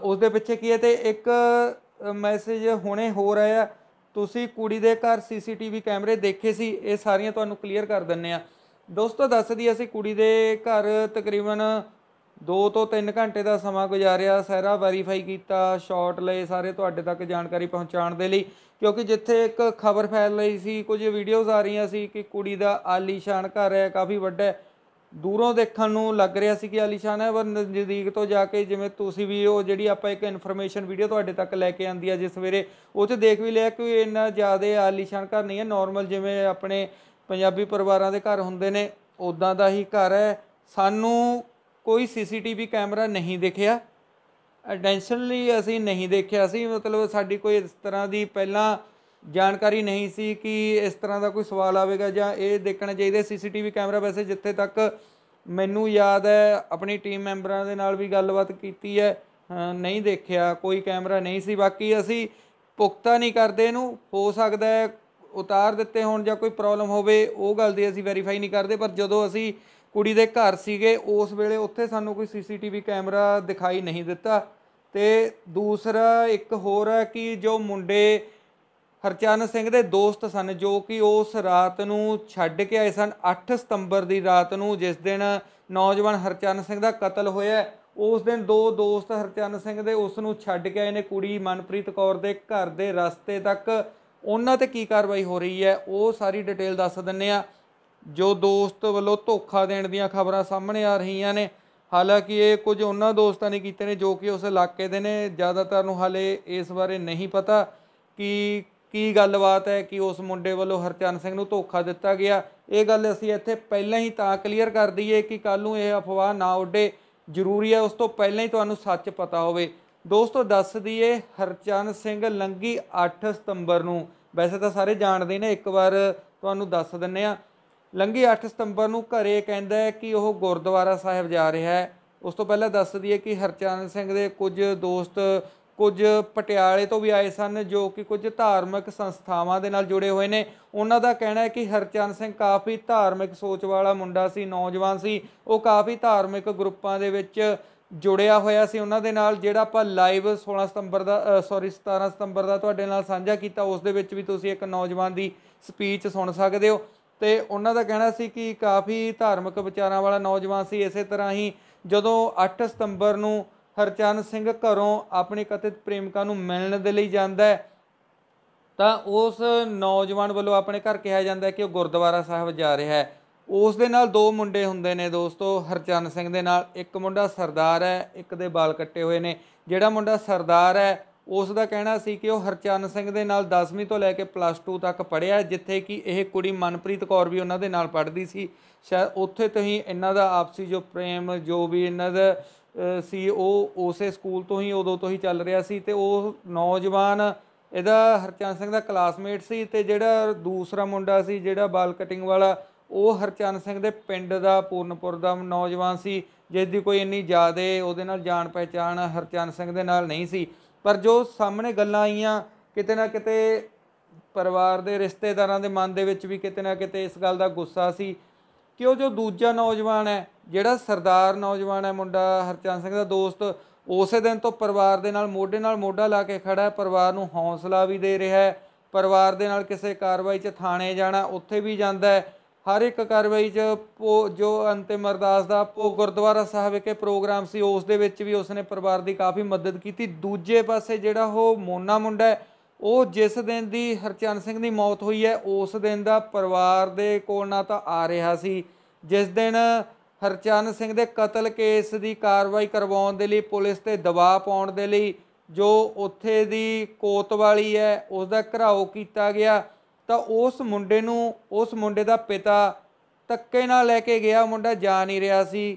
ਉਸ ਦੇ ਪਿੱਛੇ ਕੀ ਹੈ ਤੇ ਇੱਕ ਮੈਸੇਜ ਹੁਣੇ ਹੋ ਰਿਹਾ ਹੈ ਤੁਸੀਂ ਕੁੜੀ ਦੇ ਘਰ ਸੀਸੀਟੀਵੀ ਕੈਮਰੇ ਦੇਖੇ ਸੀ ਇਹ ਸਾਰੀਆਂ ਤੁਹਾਨੂੰ ਕਲੀਅਰ ਕਰ ਦਿੰਨੇ ਆ ਦੋਸਤੋ ਦੱਸਦੀ ਅਸੀਂ ਕੁੜੀ ਦੇ ਘਰ ਤਕਰੀਬਨ 2 ਤੋਂ 3 ਘੰਟੇ ਦਾ ਸਮਾਂ ਗੁਜ਼ਾਰਿਆ ਸਾਰਾ ਵੈਰੀਫਾਈ ਕੀਤਾ ਸ਼ਾਟ ਲਏ ਸਾਰੇ ਤੁਹਾਡੇ ਤੱਕ ਜਾਣਕਾਰੀ ਪਹੁੰਚਾਉਣ ਦੇ ਲਈ ਕਿਉਂਕਿ ਜਿੱਥੇ ਇੱਕ ਖਬਰ ਫੈਲ ਰਹੀ ਸੀ ਕੁਝ ਵੀਡੀਓਜ਼ ਆ ਰਹੀਆਂ ਸੀ ਕਿ ਕੁੜੀ ਦਾ ਆਲੀਸ਼ਾਨ ਘਰ ਹੈ ਕਾਫੀ ਵੱਡਾ ਹੈ ਦੂਰੋਂ ਦੇਖਣ ਨੂੰ ਲੱਗ ਰਿਹਾ ਸੀ ਕਿ ਆਲੀਸ਼ਾਨ ਹੈ ਪਰ ਨਜ਼ਦੀਕ ਤੋਂ ਜਾ ਕੇ ਜਿਵੇਂ ਤੁਸੀਂ ਵੀ ਉਹ ਜਿਹੜੀ ਆਪਾਂ ਇੱਕ ਇਨਫੋਰਮੇਸ਼ਨ ਵੀਡੀਓ ਤੁਹਾਡੇ ਤੱਕ ਲੈ ਕੇ ਆਂਦੀ ਆ ਜਿਸ ਵੇਰੇ ਉਹ 'ਚ ਦੇਖ ਵੀ ਲਿਆ ਕਿ ਇੰਨਾ ਜ਼ਿਆਦਾ ਆਲੀਸ਼ਾਨ ਘਰ ਨਹੀਂ ਹੈ ਨਾਰਮਲ ਜਿਵੇਂ ਆਪਣੇ ਪੰਜਾਬੀ ਪਰਿਵਾਰਾਂ ਦੇ ਘਰ ਹੁੰਦੇ ਨੇ ਉਦਾਂ ਦਾ ਹੀ ਘਰ ਹੈ ਸਾਨੂੰ ਕੋਈ ਸੀਸੀਟੀਵੀ ਕੈਮਰਾ ਨਹੀਂ ਦਿਖਿਆ ਅਟੈਂਸ਼ਨਲੀ ਅਸੀਂ ਨਹੀਂ ਦੇਖਿਆ ਸੀ ਮਤਲਬ ਸਾਡੀ ਕੋਈ ਇਸ ਤਰ੍ਹਾਂ ਦੀ ਪਹਿਲਾਂ ਜਾਣਕਾਰੀ ਨਹੀਂ ਸੀ ਕਿ ਇਸ ਤਰ੍ਹਾਂ ਦਾ ਕੋਈ ਸਵਾਲ ਆਵੇਗਾ ਜਾਂ ਇਹ ਦੇਖਣਾ ਚਾਹੀਦਾ ਸੀਸੀਟੀਵੀ ਕੈਮਰਾ ਵੈਸੇ ਜਿੱਥੇ ਤੱਕ ਮੈਨੂੰ ਯਾਦ ਹੈ ਆਪਣੀ ਟੀਮ ਮੈਂਬਰਾਂ ਦੇ ਨਾਲ ਵੀ ਗੱਲਬਾਤ ਕੀਤੀ ਹੈ ਨਹੀਂ ਦੇਖਿਆ ਕੋਈ ਕੈਮਰਾ ਨਹੀਂ ਸੀ ਬਾਕੀ ਅਸੀਂ ਪੁਖਤਾ ਨਹੀਂ ਕਰਦੇ ਇਹਨੂੰ ਹੋ ਸਕਦਾ ਹੈ ਉਤਾਰ ਦਿੱਤੇ ਹੋਣ ਜਾਂ ਕੋਈ ਪ੍ਰੋਬਲਮ ਹੋਵੇ ਉਹ ਗੱਲ ਦੀ ਅਸੀਂ ਵੈਰੀਫਾਈ ਨਹੀਂ ਕਰਦੇ ਪਰ ਜਦੋਂ ਅਸੀਂ ਕੁੜੀ ਦੇ ਘਰ ਸੀਗੇ ਉਸ ਵੇਲੇ ਉੱਥੇ ਸਾਨੂੰ ਕੋਈ ਸੀਸੀਟੀਵੀ ਕੈਮਰਾ ਦਿਖਾਈ ਨਹੀਂ ਦਿੱਤਾ ਤੇ ਦੂਸਰਾ ਇੱਕ ਹੋਰ ਹੈ ਕਿ ਜੋ ਮੁੰਡੇ ਹਰਚਰਨ ਸਿੰਘ ਦੇ ਦੋਸਤ ਸਨ ਜੋ ਕਿ ਉਸ ਰਾਤ ਨੂੰ ਛੱਡ ਕੇ ਆਏ ਸਨ 8 ਸਤੰਬਰ ਦੀ ਰਾਤ ਨੂੰ ਜਿਸ ਦਿਨ ਨੌਜਵਾਨ ਹਰਚਰਨ ਸਿੰਘ ਦਾ ਕਤਲ ਹੋਇਆ ਉਸ ਦਿਨ ਦੋ ਦੋਸਤ ਹਰਚਰਨ ਸਿੰਘ ਦੇ ਉਸ ਨੂੰ ਛੱਡ ਕੇ ਆਏ ਨੇ ਕੁੜੀ ਮਨਪ੍ਰੀਤ ਕੌਰ ਦੇ ਘਰ ਦੇ ਰਸਤੇ ਤੱਕ ਉਹਨਾਂ ਤੇ ਕੀ ਕਾਰਵਾਈ ਹੋ ਰਹੀ ਹੈ ਉਹ ਸਾਰੀ ਡਿਟੇਲ ਦੱਸ ਦਿੰਨੇ ਆ ਜੋ ਦੋਸਤ ਵੱਲੋਂ ਧੋਖਾ ਦੇਣ ਦੀਆਂ ਖਬਰਾਂ ਸਾਹਮਣੇ ਆ ਰਹੀਆਂ ਨੇ ਹਾਲਾਂਕਿ ਇਹ ਕੁਝ ਉਹਨਾਂ ਦੋਸਤਾਂ ਨੇ ਕੀਤੇ ਨੇ ਜੋ ਕਿ ਉਸ ਇਲਾਕੇ ਦੇ ਨੇ ਜ਼ਿਆਦਾਤਰ ਨੂੰ ਹਾਲੇ ਇਸ ਬਾਰੇ ਨਹੀਂ ਪਤਾ ਕਿ ਕੀ ਗੱਲਬਾਤ ਹੈ ਕਿ ਉਸ ਮੁੰਡੇ ਵੱਲੋਂ ਹਰਚੰਦ ਸਿੰਘ ਨੂੰ ਧੋਖਾ ਦਿੱਤਾ ਗਿਆ ਇਹ ਗੱਲ ਅਸੀਂ ਇੱਥੇ ਪਹਿਲਾਂ ਹੀ ਤਾਂ ਕਲੀਅਰ ਕਰ ਦਈਏ ਕਿ ਕੱਲ ਨੂੰ ਇਹ ਅਫਵਾਹ ਨਾ ਉੱਡੇ ਜ਼ਰੂਰੀ ਹੈ ਉਸ ਤੋਂ ਪਹਿਲਾਂ ਹੀ ਤੁਹਾਨੂੰ ਸੱਚ ਪਤਾ ਹੋਵੇ ਦੋਸਤੋ ਦੱਸ ਦਈਏ ਹਰਚੰਦ ਸਿੰਘ ਲੰਗੀ 8 ਸਤੰਬਰ ਨੂੰ ਵੈਸੇ ਤਾਂ ਸਾਰੇ ਜਾਣਦੇ ਨੇ ਇੱਕ ਵਾਰ ਤੁਹਾਨੂੰ ਦੱਸ ਦਿੰਨੇ ਆ ਲੰਗੀ 8 ਸਤੰਬਰ ਨੂੰ ਘਰੇ ਕਹਿੰਦਾ ਹੈ ਕਿ ਉਹ ਗੁਰਦੁਆਰਾ ਸਾਹਿਬ ਜਾ ਰਿਹਾ ਹੈ ਉਸ ਤੋਂ ਪਹਿਲਾਂ ਦੱਸ ਦਈਏ ਕਿ ਹਰਚੰਦ ਸਿੰਘ ਦੇ ਕੁਝ ਦੋਸਤ ਕੁਝ ਪਟਿਆਲੇ ਤੋਂ ਵੀ ਆਏ ਸਨ ਜੋ ਕਿ ਕੁਝ ਧਾਰਮਿਕ ਸੰਸਥਾਵਾਂ ਦੇ ਨਾਲ ਜੁੜੇ ਹੋਏ ਨੇ ਉਹਨਾਂ ਦਾ ਕਹਿਣਾ ਹੈ ਕਿ ਹਰਚੰਦ ਸਿੰਘ ਕਾਫੀ ਧਾਰਮਿਕ ਸੋਚ ਵਾਲਾ ਮੁੰਡਾ ਸੀ ਨੌਜਵਾਨ ਸੀ ਉਹ ਕਾਫੀ ਧਾਰਮਿਕ ਗਰੁੱਪਾਂ ਦੇ ਵਿੱਚ ਜੁੜਿਆ ਹੋਇਆ ਸੀ ਉਹਨਾਂ ਦੇ ਨਾਲ ਜਿਹੜਾ ਆਪਾਂ ਲਾਈਵ 16 ਸਤੰਬਰ ਦਾ ਸੌਰੀ 17 ਸਤੰਬਰ ਦਾ ਤੁਹਾਡੇ ਨਾਲ ਸਾਂਝਾ ਕੀਤਾ ਉਸ ਦੇ ਵਿੱਚ ਵੀ ਤੁਸੀਂ ਇੱਕ ਨੌਜਵਾਨ ਦੀ ਸਪੀਚ ਸੁਣ ਸਕਦੇ ਹੋ ਤੇ ਉਹਨਾਂ ਦਾ ਕਹਿਣਾ ਸੀ ਕਿ ਕਾਫੀ ਧਾਰਮਿਕ ਵਿਚਾਰਾਂ ਵਾਲਾ ਨੌਜਵਾਨ ਸੀ ਇਸੇ ਤਰ੍ਹਾਂ ਹੀ ਜਦੋਂ 8 ਸਤੰਬਰ ਨੂੰ ਹਰਚੰਨ ਸਿੰਘ ਘਰੋਂ ਆਪਣੀ ਕਥਿਤ ਪ੍ਰੇਮਿਕਾ ਨੂੰ ਮਿਲਣ ਦੇ ਲਈ ਜਾਂਦਾ ਹੈ ਤਾਂ ਉਸ ਨੌਜਵਾਨ ਵੱਲੋਂ ਆਪਣੇ ਘਰ ਕਿਹਾ ਜਾਂਦਾ ਕਿ ਉਹ ਗੁਰਦੁਆਰਾ ਸਾਹਿਬ ਜਾ ਰਿਹਾ ਹੈ ਉਸ ਦੇ ਨਾਲ ਦੋ ਮੁੰਡੇ ਹੁੰਦੇ ਨੇ ਦੋਸਤੋ ਹਰਚੰਨ ਸਿੰਘ ਦੇ ਨਾਲ ਇੱਕ ਮੁੰਡਾ ਸਰਦਾਰ ਹੈ ਇੱਕ ਦੇ ਵਾਲ ਕੱਟੇ ਹੋਏ ਨੇ ਜਿਹੜਾ ਮੁੰਡਾ ਸਰਦਾਰ ਹੈ ਉਸ ਦਾ ਕਹਿਣਾ ਸੀ ਕਿ ਉਹ ਹਰਚੰਨ ਸਿੰਘ ਦੇ ਨਾਲ 10ਵੀਂ ਤੋਂ ਲੈ ਕੇ ਪਲੱਸ 2 ਤੱਕ ਪੜ੍ਹਿਆ ਜਿੱਥੇ ਕਿ ਇਹ ਕੁੜੀ ਮਨਪ੍ਰੀਤ ਕੌਰ ਵੀ ਉਹਨਾਂ ਦੇ ਨਾਲ ਪੜ੍ਹਦੀ ਸੀ ਸ਼ਾਇਦ ਉੱਥੇ ਤੋਂ ਹੀ ਇਹਨਾਂ ਦਾ ਆਪਸੀ ਜੋ ਪ੍ਰੇਮ ਜੋ ਵੀ ਇਹਨਾਂ ਦਾ ਸੀ ਉਹ ਉਸੇ ਸਕੂਲ ਤੋਂ ਹੀ ਉਦੋਂ ਤੋਂ ਹੀ ਚੱਲ ਰਿਹਾ ਸੀ ਤੇ ਉਹ ਨੌਜਵਾਨ ਇਹਦਾ ਹਰਚੰਦ ਸਿੰਘ ਦਾ ਕਲਾਸਮੇਟ ਸੀ ਤੇ ਜਿਹੜਾ ਦੂਸਰਾ ਮੁੰਡਾ ਸੀ ਜਿਹੜਾ ਬਾਲ ਕਟਿੰਗ ਵਾਲਾ ਉਹ ਹਰਚੰਦ ਸਿੰਘ ਦੇ ਪਿੰਡ ਦਾ ਪੂਰਨਪੁਰ ਦਾ ਨੌਜਵਾਨ ਸੀ ਜਿਸ ਦੀ ਕੋਈ ਇੰਨੀ ਜ਼ਿਆਦਾ ਉਹਦੇ ਨਾਲ ਜਾਣ ਪਹਿਚਾਣ ਹਰਚੰਦ ਸਿੰਘ ਦੇ ਨਾਲ ਨਹੀਂ ਸੀ ਪਰ ਜੋ ਸਾਹਮਣੇ ਗੱਲਾਂ ਆਈਆਂ ਕਿਤੇ ਨਾ ਕਿਤੇ ਪਰਿਵਾਰ ਦੇ ਰਿਸ਼ਤੇਦਾਰਾਂ ਦੇ ਮਨ ਦੇ ਵਿੱਚ ਵੀ ਕਿਤੇ ਨਾ ਕਿਤੇ ਇਸ ਗੱਲ ਦਾ ਗੁੱਸਾ ਸੀ ਕਿ ਉਹ ਜੋ ਦੂਜਾ ਨੌਜਵਾਨ ਹੈ ਜਿਹੜਾ ਸਰਦਾਰ ਨੌਜਵਾਨ ਹੈ ਮੁੰਡਾ ਹਰਚੰਦ ਸਿੰਘ ਦਾ ਦੋਸਤ ਉਸੇ ਦਿਨ ਤੋਂ ਪਰਿਵਾਰ ਦੇ ਨਾਲ ਮੋਢੇ ਨਾਲ ਮੋਢਾ ਲਾ ਕੇ ਖੜਾ ਹੈ ਪਰਿਵਾਰ ਨੂੰ ਹੌਸਲਾ ਵੀ ਦੇ ਰਿਹਾ ਹੈ ਪਰਿਵਾਰ ਦੇ ਨਾਲ ਕਿਸੇ ਕਾਰਵਾਈ 'ਚ ਥਾਣੇ ਜਾਣਾ ਉੱਥੇ ਵੀ ਜਾਂਦਾ ਹੈ ਹਰ ਇੱਕ ਕਾਰਵਾਈ 'ਚ ਜੋ ਅੰਤਿਮ ਅਰਦਾਸ ਦਾ ਪੋ ਗੁਰਦੁਆਰਾ ਸਾਹਿਬ ਵਿਖੇ ਪ੍ਰੋਗਰਾਮ ਸੀ ਉਸ ਦੇ ਵਿੱਚ ਵੀ ਉਸਨੇ ਪਰਿਵਾਰ ਦੀ ਕਾਫੀ ਮਦਦ ਕੀਤੀ ਦੂਜੇ ਪਾਸੇ ਜਿਹੜਾ ਉਹ ਮੋਨਾ ਮੁੰਡਾ ਹੈ ਉਹ ਜਿਸ ਦਿਨ ਦੀ ਹਰਚੰਦ ਸਿੰਘ ਦੀ ਮੌਤ ਹੋਈ ਹੈ ਉਸ ਦਿਨ ਦਾ ਪਰਿਵਾਰ ਦੇ ਕੋਲ ਨਾ ਤਾਂ ਆ ਰਿਹਾ ਸੀ ਜਿਸ ਦਿਨ ਹਰਚੰਦ ਸਿੰਘ ਦੇ ਕਤਲ ਕੇਸ ਦੀ ਕਾਰਵਾਈ ਕਰਵਾਉਣ ਦੇ ਲਈ ਪੁਲਿਸ ਤੇ ਦਬਾਅ ਪਾਉਣ ਦੇ ਲਈ ਜੋ ਉੱਥੇ ਦੀ ਕੋਤਵਾਲੀ ਹੈ ਉਸ ਦਾ ਘਰਾਓ ਕੀਤਾ ਗਿਆ ਤਾਂ ਉਸ ਮੁੰਡੇ ਨੂੰ ਉਸ ਮੁੰਡੇ ਦਾ ਪਿਤਾ ਤੱਕੇ ਨਾਲ ਲੈ ਕੇ ਗਿਆ ਮੁੰਡਾ ਜਾ ਨਹੀਂ ਰਿਹਾ ਸੀ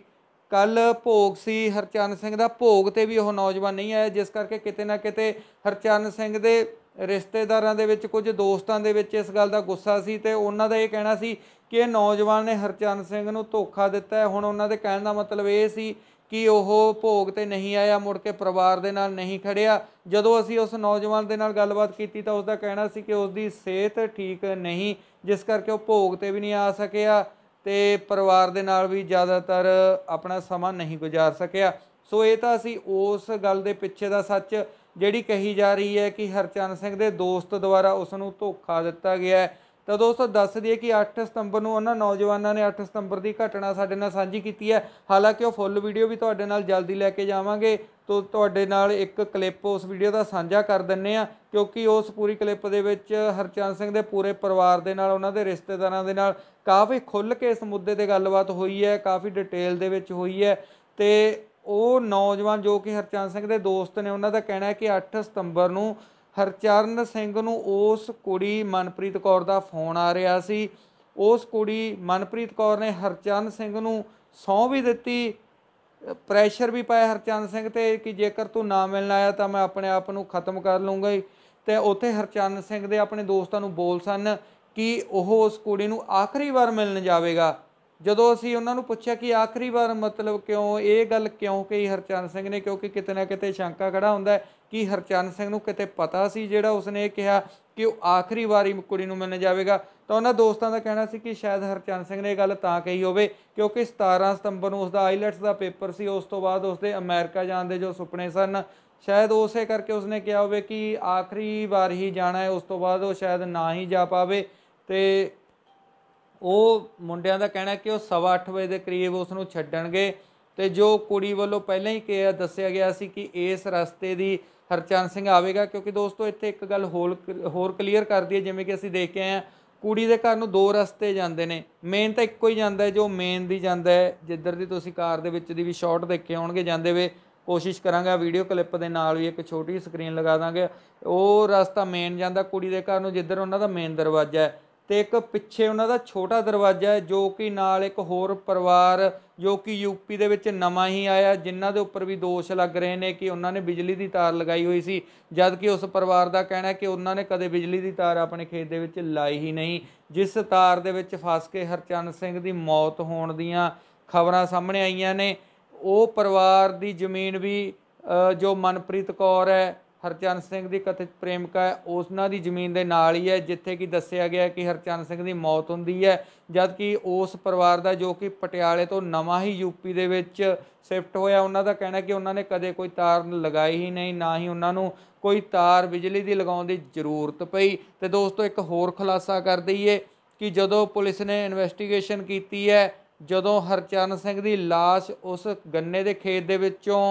ਕੱਲ ਭੋਗ ਸੀ ਹਰਚੰਦ ਸਿੰਘ ਦਾ ਭੋਗ ਤੇ ਵੀ ਉਹ ਨੌਜਵਾਨ ਨਹੀਂ ਆਇਆ ਜਿਸ ਕਰਕੇ ਕਿਤੇ ਨਾ ਕਿਤੇ ਹਰਚੰਦ ਸਿੰਘ ਦੇ ਰਿਸ਼ਤੇਦਾਰਾਂ ਦੇ ਵਿੱਚ ਕੁਝ ਦੋਸਤਾਂ ਦੇ ਵਿੱਚ ਇਸ ਗੱਲ ਦਾ ਗੁੱਸਾ ਸੀ ਤੇ ਉਹਨਾਂ ਦਾ ਇਹ ਕਹਿਣਾ ਸੀ ਕਿ ਇਹ ਨੌਜਵਾਨ ਨੇ ਹਰਚੰਦ ਸਿੰਘ ਨੂੰ ਧੋਖਾ ਦਿੱਤਾ ਹੁਣ ਉਹਨਾਂ ਦੇ ਕਹਿਣ ਦਾ ਮਤਲਬ ਇਹ ਸੀ ਕਿ ਉਹ ਭੋਗ ਤੇ ਨਹੀਂ ਆਇਆ ਮੁੜ ਕੇ ਪਰਿਵਾਰ ਦੇ ਨਾਲ ਨਹੀਂ ਖੜਿਆ ਜਦੋਂ ਅਸੀਂ ਉਸ ਨੌਜਵਾਨ ਦੇ ਨਾਲ ਗੱਲਬਾਤ ਕੀਤੀ ਤਾਂ ਉਸ ਦਾ ਕਹਿਣਾ ਸੀ ਕਿ ਉਸ ਦੀ ਸਿਹਤ ਠੀਕ ਨਹੀਂ ਜਿਸ ਕਰਕੇ ਉਹ ਭੋਗ ਤੇ ਵੀ ਨਹੀਂ ਆ ਸਕਿਆ ਤੇ ਪਰਿਵਾਰ ਦੇ ਨਾਲ ਵੀ ਜ਼ਿਆਦਾਤਰ ਆਪਣਾ ਸਮਾਂ ਨਹੀਂ ਗੁਜ਼ਾਰ ਸਕਿਆ ਸੋ ਇਹ ਤਾਂ ਅਸੀਂ ਉਸ ਗੱਲ ਦੇ ਪਿੱਛੇ ਦਾ ਸੱਚ ਜਿਹੜੀ ਕਹੀ ਜਾ ਰਹੀ ਹੈ ਕਿ ਹਰਚੰਦ ਸਿੰਘ ਦੇ ਦੋਸਤ ਦੁਆਰਾ ਉਸ ਨੂੰ ਧੋਖਾ ਦਿੱਤਾ ਗਿਆ ਤਾਂ ਦੋਸਤੋ ਦੱਸ ਦਈਏ ਕਿ 8 ਸਤੰਬਰ ਨੂੰ ਉਹਨਾਂ ਨੌਜਵਾਨਾਂ ਨੇ 8 ਸਤੰਬਰ ਦੀ ਘਟਨਾ ਸਾਡੇ ਨਾਲ ਸਾਂਝੀ ਕੀਤੀ ਹੈ ਹਾਲਾਂਕਿ ਉਹ ਫੁੱਲ ਵੀਡੀਓ ਵੀ ਤੁਹਾਡੇ ਨਾਲ ਜਲਦੀ ਲੈ ਕੇ ਜਾਵਾਂਗੇ ਤੋ ਤੁਹਾਡੇ ਨਾਲ ਇੱਕ ਕਲਿੱਪ ਉਸ ਵੀਡੀਓ ਦਾ ਸਾਂਝਾ ਕਰ ਦਿੰਨੇ ਆ ਕਿਉਂਕਿ ਉਸ ਪੂਰੀ ਕਲਿੱਪ ਦੇ ਵਿੱਚ ਹਰਚੰਦ ਸਿੰਘ ਦੇ ਪੂਰੇ ਪਰਿਵਾਰ ਦੇ ਨਾਲ ਉਹਨਾਂ ਦੇ ਰਿਸ਼ਤੇਦਾਰਾਂ ਦੇ ਨਾਲ ਕਾਫੀ ਖੁੱਲ ਕੇ ਇਸ ਮੁੱਦੇ ਤੇ ਗੱਲਬਾਤ ਹੋਈ ਹੈ ਕਾਫੀ ਡਿਟੇਲ ਦੇ ਵਿੱਚ ਹੋਈ ਹੈ ਤੇ ਉਹ ਨੌਜਵਾਨ ਜੋ ਕਿ ਹਰਚਰਨ ਸਿੰਘ ਦੇ ਦੋਸਤ ਨੇ ਉਹਨਾਂ ਦਾ ਕਹਿਣਾ ਹੈ ਕਿ 8 ਸਤੰਬਰ ਨੂੰ ਹਰਚਰਨ ਸਿੰਘ ਨੂੰ ਉਸ ਕੁੜੀ ਮਨਪ੍ਰੀਤ ਕੌਰ ਦਾ ਫੋਨ ਆ ਰਿਹਾ ਸੀ ਉਸ ਕੁੜੀ ਮਨਪ੍ਰੀਤ ਕੌਰ ਨੇ ਹਰਚਰਨ ਸਿੰਘ ਨੂੰ ਸੌਂ ਵੀ ਦਿੱਤੀ ਪ੍ਰੈਸ਼ਰ ਵੀ ਪਾਇਆ ਹਰਚਰਨ ਸਿੰਘ ਤੇ ਕਿ ਜੇਕਰ ਤੂੰ ਨਾ ਮਿਲਣ ਆਇਆ ਤਾਂ ਮੈਂ ਆਪਣੇ ਆਪ ਨੂੰ ਖਤਮ ਕਰ ਲੂੰਗਾ ਤੇ ਉੱਥੇ ਹਰਚਰਨ ਸਿੰਘ ਦੇ ਆਪਣੇ ਦੋਸਤਾਂ ਨੂੰ ਬੋਲ ਸਨ ਕਿ ਉਹ ਉਸ ਕੁੜੀ ਨੂੰ ਆਖਰੀ ਵਾਰ ਮਿਲਣ ਜਾਵੇਗਾ ਜਦੋਂ ਅਸੀਂ ਉਹਨਾਂ ਨੂੰ ਪੁੱਛਿਆ ਕਿ ਆਖਰੀ ਵਾਰ ਮਤਲਬ ਕਿਉਂ ਇਹ ਗੱਲ ਕਿਉਂ ਕਹੀ ਹਰਚਰਨ ਸਿੰਘ ਨੇ ਕਿਉਂਕਿ ਕਿਤੇ ਨਾ ਕਿਤੇ ਸ਼ੰਕਾ ਖੜਾ ਹੁੰਦਾ ਹੈ ਕਿ ਹਰਚਰਨ ਸਿੰਘ ਨੂੰ ਕਿਤੇ ਪਤਾ ਸੀ ਜਿਹੜਾ ਉਸਨੇ ਇਹ ਕਿਹਾ ਕਿ ਉਹ ਆਖਰੀ ਵਾਰੀ ਕੁੜੀ ਨੂੰ ਮਿਲਣ ਜਾਵੇਗਾ ਤਾਂ ਉਹਨਾਂ ਦੋਸਤਾਂ ਦਾ ਕਹਿਣਾ ਸੀ ਕਿ ਸ਼ਾਇਦ ਹਰਚਰਨ ਸਿੰਘ ਨੇ ਇਹ ਗੱਲ ਤਾਂ ਕਹੀ ਹੋਵੇ ਕਿਉਂਕਿ 17 ਸਤੰਬਰ ਨੂੰ ਉਸਦਾ ਆਈਲੈਟਸ ਦਾ ਪੇਪਰ ਸੀ ਉਸ ਤੋਂ ਬਾਅਦ ਉਸਦੇ ਅਮਰੀਕਾ ਜਾਣ ਦੇ ਜੋ ਸੁਪਨੇ ਸਨ ਸ਼ਾਇਦ ਉਸੇ ਕਰਕੇ ਉਸਨੇ ਕਿਹਾ ਹੋਵੇ ਕਿ ਆਖਰੀ ਵਾਰ ਹੀ ਜਾਣਾ ਹੈ ਉਸ ਤੋਂ ਬਾਅਦ ਉਹ ਸ਼ਾਇਦ ਨਾ ਹੀ ਜਾ ਪਾਵੇ ਤੇ ਉਹ ਮੁੰਡਿਆਂ ਦਾ ਕਹਿਣਾ ਕਿ ਉਹ 8:30 ਵਜੇ ਦੇ ਕਰੀਬ ਉਸ ਨੂੰ ਛੱਡਣਗੇ ਤੇ ਜੋ ਕੁੜੀ ਵੱਲੋਂ ਪਹਿਲਾਂ ਹੀ ਕਿਹਾ ਦੱਸਿਆ ਗਿਆ ਸੀ ਕਿ ਇਸ ਰਸਤੇ ਦੀ ਹਰਚੰਦ ਸਿੰਘ ਆਵੇਗਾ ਕਿਉਂਕਿ ਦੋਸਤੋ ਇੱਥੇ ਇੱਕ ਗੱਲ ਹੋਰ ਹੋਰ ਕਲੀਅਰ ਕਰਦੀ ਹੈ ਜਿਵੇਂ ਕਿ ਅਸੀਂ ਦੇਖ ਕੇ ਆਏ ਆ ਕੁੜੀ ਦੇ ਘਰ ਨੂੰ ਦੋ ਰਸਤੇ ਜਾਂਦੇ ਨੇ ਮੇਨ ਤਾਂ ਇੱਕੋ ਹੀ ਜਾਂਦਾ ਹੈ ਜੋ ਮੇਨ ਦੀ ਜਾਂਦਾ ਹੈ ਜਿੱਧਰ ਦੀ ਤੁਸੀਂ ਕਾਰ ਦੇ ਵਿੱਚ ਦੀ ਵੀ ਸ਼ਾਟ ਦੇਖੇ ਹੋਣਗੇ ਜਾਂਦੇ ਵੇ ਕੋਸ਼ਿਸ਼ ਕਰਾਂਗਾ ਵੀਡੀਓ ਕਲਿੱਪ ਦੇ ਨਾਲ ਵੀ ਇੱਕ ਛੋਟੀ ਸਕਰੀਨ ਲਗਾ ਦਾਂਗੇ ਉਹ ਰਸਤਾ ਮੇਨ ਜਾਂਦਾ ਕੁੜੀ ਦੇ ਘਰ ਨੂੰ ਜਿੱਧਰ ਉਹਨਾਂ ਦਾ ਮੇਨ ਦਰਵਾਜ਼ਾ ਹੈ ਤੇ ਇੱਕ ਪਿੱਛੇ ਉਹਨਾਂ ਦਾ ਛੋਟਾ ਦਰਵਾਜ਼ਾ ਹੈ ਜੋ ਕਿ ਨਾਲ ਇੱਕ ਹੋਰ ਪਰਿਵਾਰ ਜੋ ਕਿ ਯੂਪੀ ਦੇ ਵਿੱਚ ਨਵਾਂ ਹੀ ਆਇਆ ਜਿਨ੍ਹਾਂ ਦੇ ਉੱਪਰ ਵੀ ਦੋਸ਼ ਲੱਗ ਰਹੇ ਨੇ ਕਿ ਉਹਨਾਂ ਨੇ ਬਿਜਲੀ ਦੀ ਤਾਰ ਲਗਾਈ ਹੋਈ ਸੀ ਜਦ ਕਿ ਉਸ ਪਰਿਵਾਰ ਦਾ ਕਹਿਣਾ ਹੈ ਕਿ ਉਹਨਾਂ ਨੇ ਕਦੇ ਬਿਜਲੀ ਦੀ ਤਾਰ ਆਪਣੇ ਖੇਤ ਦੇ ਵਿੱਚ ਲਾਈ ਹੀ ਨਹੀਂ ਜਿਸ ਤਾਰ ਦੇ ਵਿੱਚ ਫਸ ਕੇ ਹਰਚੰਦ ਸਿੰਘ ਦੀ ਮੌਤ ਹੋਣ ਦੀਆਂ ਖਬਰਾਂ ਸਾਹਮਣੇ ਆਈਆਂ ਨੇ ਉਹ ਪਰਿਵਾਰ ਦੀ ਜ਼ਮੀਨ ਵੀ ਜੋ ਮਨਪ੍ਰੀਤ ਕੌਰ ਹੈ ਹਰਚੰਦ ਸਿੰਘ ਦੀ ਕਥਿਤ ਪ੍ਰੇਮਿਕਾ ਉਸਨਾਂ ਦੀ ਜ਼ਮੀਨ ਦੇ ਨਾਲ ਹੀ ਹੈ ਜਿੱਥੇ ਕਿ ਦੱਸਿਆ ਗਿਆ ਕਿ ਹਰਚੰਦ ਸਿੰਘ ਦੀ ਮੌਤ ਹੁੰਦੀ ਹੈ ਜਦ ਕਿ ਉਸ ਪਰਿਵਾਰ ਦਾ ਜੋ ਕਿ ਪਟਿਆਲੇ ਤੋਂ ਨਵਾਂ ਹੀ ਯੂਪੀ ਦੇ ਵਿੱਚ ਸ਼ਿਫਟ ਹੋਇਆ ਉਹਨਾਂ ਦਾ ਕਹਿਣਾ ਕਿ ਉਹਨਾਂ ਨੇ ਕਦੇ ਕੋਈ ਤਾਰ ਲਗਾਈ ਹੀ ਨਹੀਂ ਨਾ ਹੀ ਉਹਨਾਂ ਨੂੰ ਕੋਈ ਤਾਰ ਬਿਜਲੀ ਦੀ ਲਗਾਉਣ ਦੀ ਜ਼ਰੂਰਤ ਪਈ ਤੇ ਦੋਸਤੋ ਇੱਕ ਹੋਰ ਖੁਲਾਸਾ ਕਰ ਦਈਏ ਕਿ ਜਦੋਂ ਪੁਲਿਸ ਨੇ ਇਨਵੈਸਟੀਗੇਸ਼ਨ ਕੀਤੀ ਹੈ ਜਦੋਂ ਹਰਚੰਦ ਸਿੰਘ ਦੀ ਲਾਸ਼ ਉਸ ਗੰਨੇ ਦੇ ਖੇਤ ਦੇ ਵਿੱਚੋਂ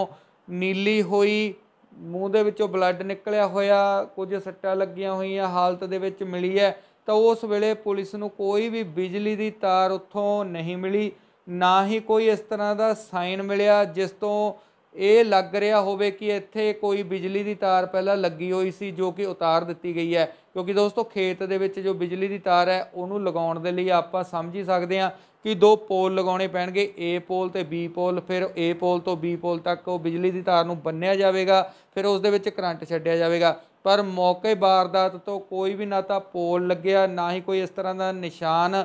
ਨੀਲੀ ਹੋਈ ਮੂੰਹ ਦੇ ਵਿੱਚੋਂ ਬਲੱਡ ਨਿਕਲਿਆ ਹੋਇਆ ਕੁਝ ਸੱਟਾਂ ਲੱਗੀਆਂ ਹੋਈਆਂ ਹਾਲਤ ਦੇ ਵਿੱਚ ਮਿਲੀ ਹੈ ਤਾਂ ਉਸ ਵੇਲੇ ਪੁਲਿਸ ਨੂੰ ਕੋਈ ਵੀ ਬਿਜਲੀ ਦੀ ਤਾਰ ਉੱਥੋਂ ਨਹੀਂ ਮਿਲੀ ਨਾ ਹੀ ਕੋਈ ਇਸ ਤਰ੍ਹਾਂ ਦਾ ਸਾਈਨ ਮਿਲਿਆ ਜਿਸ ਤੋਂ ਇਹ ਲੱਗ ਰਿਹਾ ਹੋਵੇ ਕਿ ਇੱਥੇ ਕੋਈ ਬਿਜਲੀ ਦੀ ਤਾਰ ਪਹਿਲਾਂ ਲੱਗੀ ਹੋਈ ਸੀ ਜੋ ਕਿ ਉਤਾਰ ਦਿੱਤੀ ਗਈ ਹੈ ਕਿਉਂਕਿ ਦੋਸਤੋ ਖੇਤ ਦੇ ਵਿੱਚ ਜੋ ਬਿਜਲੀ ਦੀ ਤਾਰ ਹੈ ਉਹਨੂੰ ਲਗਾਉਣ ਦੇ ਲਈ ਆਪਾਂ ਸਮਝ ਹੀ ਸਕਦੇ ਹਾਂ ਕਿ ਦੋ ਪੋਲ ਲਗਾਉਣੇ ਪੈਣਗੇ A ਪੋਲ ਤੇ B ਪੋਲ ਫਿਰ A ਪੋਲ ਤੋਂ B ਪੋਲ ਤੱਕ ਉਹ ਬਿਜਲੀ ਦੀ ਤਾਰ ਨੂੰ ਬੰਨਿਆ ਜਾਵੇਗਾ ਫਿਰ ਉਸ ਦੇ ਵਿੱਚ ਕਰੰਟ ਛੱਡਿਆ ਜਾਵੇਗਾ ਪਰ ਮੌਕੇ ਬਾਰਦਾਤ ਤੋਂ ਕੋਈ ਵੀ ਨਾ ਤਾਂ ਪੋਲ ਲੱਗਿਆ ਨਾ ਹੀ ਕੋਈ ਇਸ ਤਰ੍ਹਾਂ ਦਾ ਨਿਸ਼ਾਨ